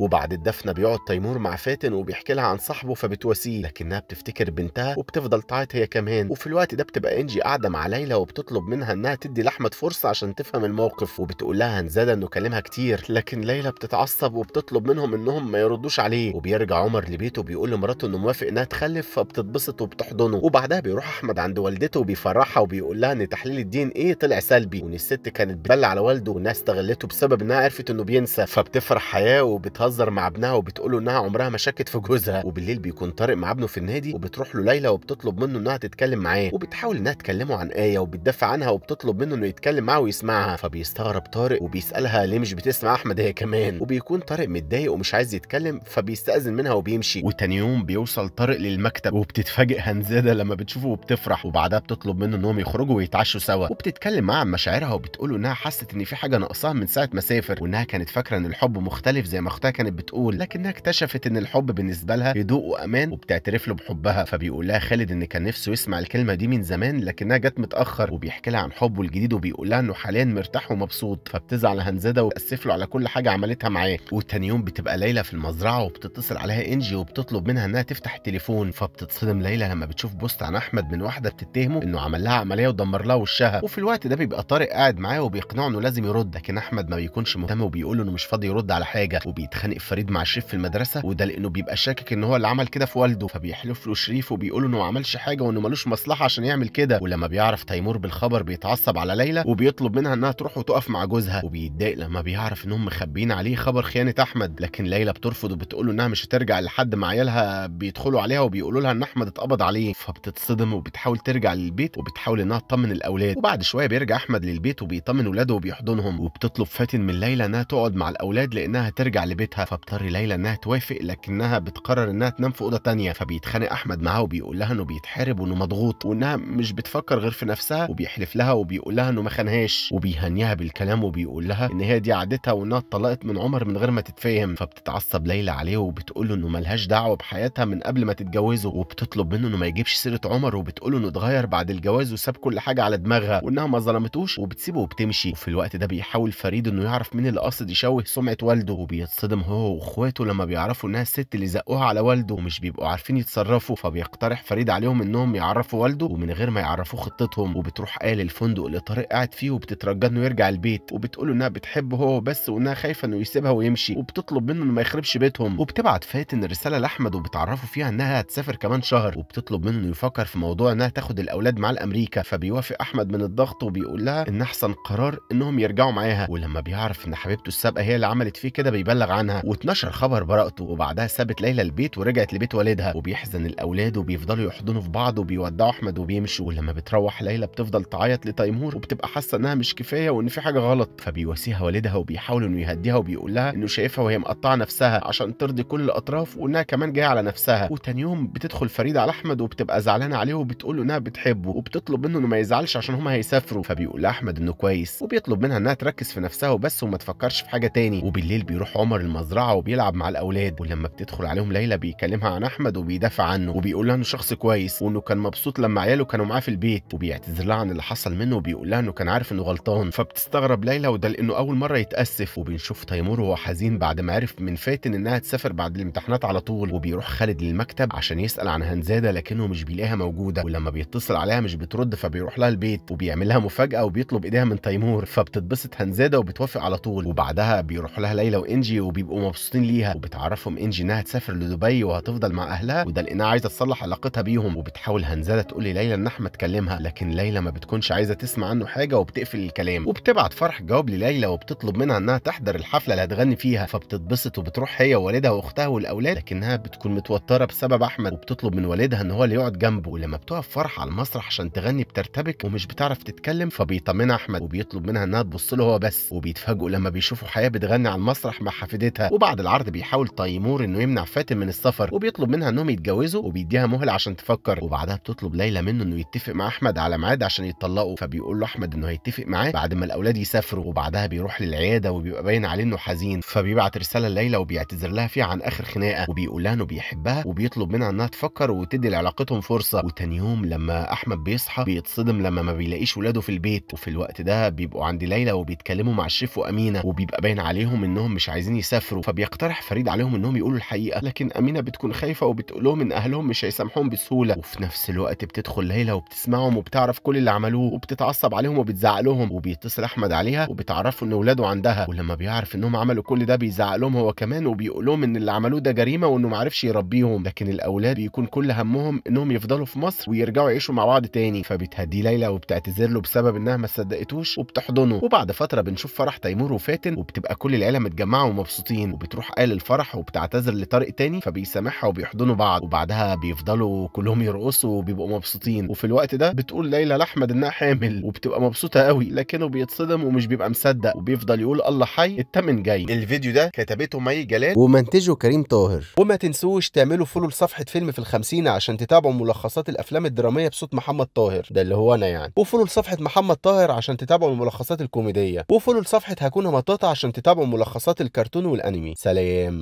وبعد الدفنه بيقعد تيمور مع فاتن وبيحكي لها عن صاحبه فبتواسيه لكنها بتفتكر بنتها وبتفضل تعيط هي كمان وفي الوقت ده بتبقى انجي قاعده مع ليلى وبتطلب منها انها تدي لاحمد فرصه عشان تفهم الموقف وبتقول لها هنزاده انه كلمها كتير لكن ليلى بتتعصب وبتطلب منهم انهم ما يردوش عليه وبيرجع عمر لبيته بيقول لمراته انه موافق انها تخلف فبتتبسط وبتحضنه وبعدها بيروح احمد عند والدته وبيفرحها وبيقول لها ان تحليل الدي ان ايه طلع سلبي وان الست كانت بتبل على والده والناس استغلته بسبب انها عرفت انه بينسى فبتفرح حياه وبتهزر مع ابنها وبتقول له انها عمرها ما شكت في جوزها وبالليل بيكون طارق مع ابنه في النادي وبتروح له ليلى وبتطلب منه انها تتكلم معاه وبتحاول انها تكلمه عن ايه وبتدافع عنها وبتطلب منه انه يتكلم معاها ويسمعها فبيستغرب طارق وبيسالها ليه مش بتسمع احمد هي كمان وبيكون طارق متضايق ومش عايز يتكلم فبيستاذن منها وبيمشي وتاني يوم بيوصل طارق للمكتب وبتتفاجئ هنزاده لما بتشوفه وبتفرح بتفرح وبعدها بتطلب منه انهم يخرجوا ويتعشوا سوا وبتتكلم معاه عن مشاعرها وبتقول انها حست ان في حاجه ناقصاها من ساعه ما سافر وانها كانت فاكره ان الحب مختلف زي ما اختها كانت بتقول لكنها اكتشفت ان الحب بالنسبه لها هدوء وامان وبتعترف له بحبها فبيقول لها خالد ان كان نفسه يسمع الكلمه دي من زمان لكنها جت متاخر وبيحكي لها عن حبه الجديد وبيقول لها انه حاليا مرتاح ومبسوط فبتزعل هنزده وبتاسف له على كل حاجه عملتها معاه وتاني يوم بتبقى ليلى في المزرعه وبتتصل عليها انجي وبتطلب منها انها تفتح التليفون فبتتصدم ليلى لما بتشوف بوست عن احمد من واحده واحده بتتهمه انه عمل لها عمليه ودمر لها وشها وفي الوقت ده بيبقى طارق قاعد معاه وبيقنعه انه لازم يرد لكن احمد ما بيكونش مهتم وبيقول له انه مش فاضي يرد على حاجه وبيتخانق فريد مع شريف في المدرسه وده لانه بيبقى شاكك ان هو اللي عمل كده في والده فبيحلف له شريف وبيقول انه ما عملش حاجه وانه ملوش مصلحه عشان يعمل كده ولما بيعرف تيمور بالخبر بيتعصب على ليلى وبيطلب منها انها تروح وتقف مع جوزها وبيتضايق لما بيعرف انهم مخبيين عليه خبر خيانه احمد لكن ليلى بترفض وبتقول انها مش هترجع لحد ما عيالها بيدخلوا عليها وبيقولوا لها ان احمد اتقبض عليه فبتتصدم وبتح بتحاول ترجع للبيت وبتحاول انها تطمن الاولاد وبعد شويه بيرجع احمد للبيت وبيطمن ولاده وبيحضنهم وبتطلب فاتن من ليلى انها تقعد مع الاولاد لانها ترجع لبيتها فبتضطر ليلى انها توافق لكنها بتقرر انها تنام في اوضه ثانيه فبيتخانق احمد معاها وبيقول لها انه بيتحارب وانه مضغوط وانها مش بتفكر غير في نفسها وبيحلف لها وبيقول لها انه ما خانهاش وبيهنيها بالكلام وبيقول لها ان هي دي عادتها وانها اتطلقت من عمر من غير ما تتفهم فبتتعصب ليلى عليه وبتقول له انه ملهاش دعوه بحياتها من قبل ما تتجوزه وبتطلب منه انه ما يجيبش سيره عمر وبتقول له انه اتغير بعد الجواز وساب كل حاجه على دماغها وانها ما ظلمتوش وبتسيبه وبتمشي وفي الوقت ده بيحاول فريد انه يعرف مين اللي قاصد يشوه سمعه والده وبيتصدم هو واخواته لما بيعرفوا انها الست اللي زقوها على والده ومش بيبقوا عارفين يتصرفوا فبيقترح فريد عليهم انهم يعرفوا والده ومن غير ما يعرفوه خطتهم وبتروح قال الفندق اللي طارق قاعد فيه وبتترجى انه يرجع البيت وبتقول انها بتحبه هو بس وانها خايفه انه يسيبها ويمشي وبتطلب منه انه ما يخربش بيتهم وبتبعت فاتن الرساله لاحمد وبتعرفه فيها انها هتسافر كمان شهر وبتطلب منه انه يفكر في موضوع انها انها تاخد الاولاد معاه لامريكا فبيوافق احمد من الضغط وبيقول لها ان احسن قرار انهم يرجعوا معاها ولما بيعرف ان حبيبته السابقه هي اللي عملت فيه كده بيبلغ عنها واتنشر خبر براءته وبعدها سابت ليلى البيت ورجعت لبيت والدها وبيحزن الاولاد وبيفضلوا يحضنوا في بعض وبيودعوا احمد وبيمشوا ولما بتروح ليلى بتفضل تعيط لتيمور وبتبقى حاسه انها مش كفايه وان في حاجه غلط فبيواسيها والدها وبيحاول انه يهديها وبيقول لها انه شايفها وهي مقطعه نفسها عشان ترضي كل الاطراف وانها كمان جايه على نفسها وتاني يوم بتدخل فريده على احمد وبتبقى زعلانه عليه وبتقول بتقول انها بتحبه وبتطلب منه انه ما يزعلش عشان هما هيسافروا فبيقول لاحمد انه كويس وبيطلب منها انها تركز في نفسها وبس وما تفكرش في حاجه تاني وبالليل بيروح عمر المزرعه وبيلعب مع الاولاد ولما بتدخل عليهم ليلى بيكلمها عن احمد وبيدافع عنه وبيقول لها انه شخص كويس وانه كان مبسوط لما عياله كانوا معاه في البيت وبيعتذر لها عن اللي حصل منه وبيقول لها انه كان عارف انه غلطان فبتستغرب ليلى وده لانه اول مره يتاسف وبنشوف تيمور وهو حزين بعد ما عرف من فاتن انها تسافر بعد الامتحانات على طول وبيروح خالد للمكتب عشان يسال عن هنزاده لكنه مش بيلاقيها موجوده ولما لما بيتصل عليها مش بترد فبيروح لها البيت وبيعمل لها مفاجاه وبيطلب ايديها من تيمور فبتتبسط هنزاده وبتوافق على طول وبعدها بيروح لها ليلى وانجي وبيبقوا مبسوطين ليها وبتعرفهم انجي انها هتسافر لدبي وهتفضل مع اهلها وده لانها عايزه تصلح علاقتها بيهم وبتحاول هنزاده تقول لليلى ان احمد كلمها لكن ليلى ما بتكونش عايزه تسمع عنه حاجه وبتقفل الكلام وبتبعت فرح جواب لليلى وبتطلب منها انها تحضر الحفله اللي هتغني فيها فبتتبسط وبتروح هي ووالدها واختها والاولاد لكنها بتكون متوتره بسبب احمد وبتطلب من والدها ان هو اللي يقعد جنبه ولما بتقف الفرح على المسرح عشان تغني بترتبك ومش بتعرف تتكلم فبيطمنها احمد وبيطلب منها انها تبص له هو بس وبيتفاجئوا لما بيشوفوا حياه بتغني على المسرح مع حفيدتها وبعد العرض بيحاول تيمور انه يمنع فاتن من السفر وبيطلب منها انهم يتجوزوا وبيديها مهله عشان تفكر وبعدها بتطلب ليلى منه انه يتفق مع احمد على ميعاد عشان يتطلقوا فبيقول له احمد انه هيتفق معاه بعد ما الاولاد يسافروا وبعدها بيروح للعياده وبيبقى باين عليه انه حزين فبيبعت رساله ليلى وبيعتذر لها فيها عن اخر خناقه وبيقول لها انه بيحبها وبيطلب منها انها تفكر وتدي لعلاقتهم فرصه وتاني يوم لما احمد بيصحى بيتصدم لما ما بيلاقيش ولاده في البيت وفي الوقت ده بيبقوا عند ليلى وبيتكلموا مع الشيف وامينه وبيبقى باين عليهم انهم مش عايزين يسافروا فبيقترح فريد عليهم انهم يقولوا الحقيقه لكن امينه بتكون خايفه وبتقول لهم ان اهلهم مش هيسامحوهم بسهوله وفي نفس الوقت بتدخل ليلى وبتسمعهم وبتعرف كل اللي عملوه وبتتعصب عليهم وبتزعق لهم وبيتصل احمد عليها وبتعرفه ان ولاده عندها ولما بيعرف انهم عملوا كل ده بيزعق لهم هو كمان وبيقول لهم ان اللي عملوه ده جريمه وانه ما عرفش يربيهم لكن الاولاد بيكون كل همهم انهم يفضلوا في مصر ويرجع يرجعوا يعيشوا مع بعض تاني فبتهديه ليلى وبتعتذر له بسبب انها ما صدقتوش وبتحضنه وبعد فتره بنشوف فرح تيمور وفاتن وبتبقى كل العيله متجمعه ومبسوطين وبتروح قال الفرح وبتعتذر لطارق تاني فبيسامحها وبيحضنوا بعض وبعدها بيفضلوا كلهم يرقصوا وبيبقوا مبسوطين وفي الوقت ده بتقول ليلى لاحمد انها حامل وبتبقى مبسوطه قوي لكنه بيتصدم ومش بيبقى مصدق وبيفضل يقول الله حي التامن جاي الفيديو ده كتبته مي جلال ومنتجه كريم طاهر وما تنسوش تعملوا فولو لصفحه فيلم في ال50 عشان تتابعوا ملخصات الافلام الدراميه بصوت محمد طاهر ده اللي هو انا يعني وفولو لصفحه محمد طاهر عشان تتابعوا الملخصات الكوميديه وفولو لصفحه هكون مطاطه عشان تتابعوا ملخصات الكرتون والانمي سلام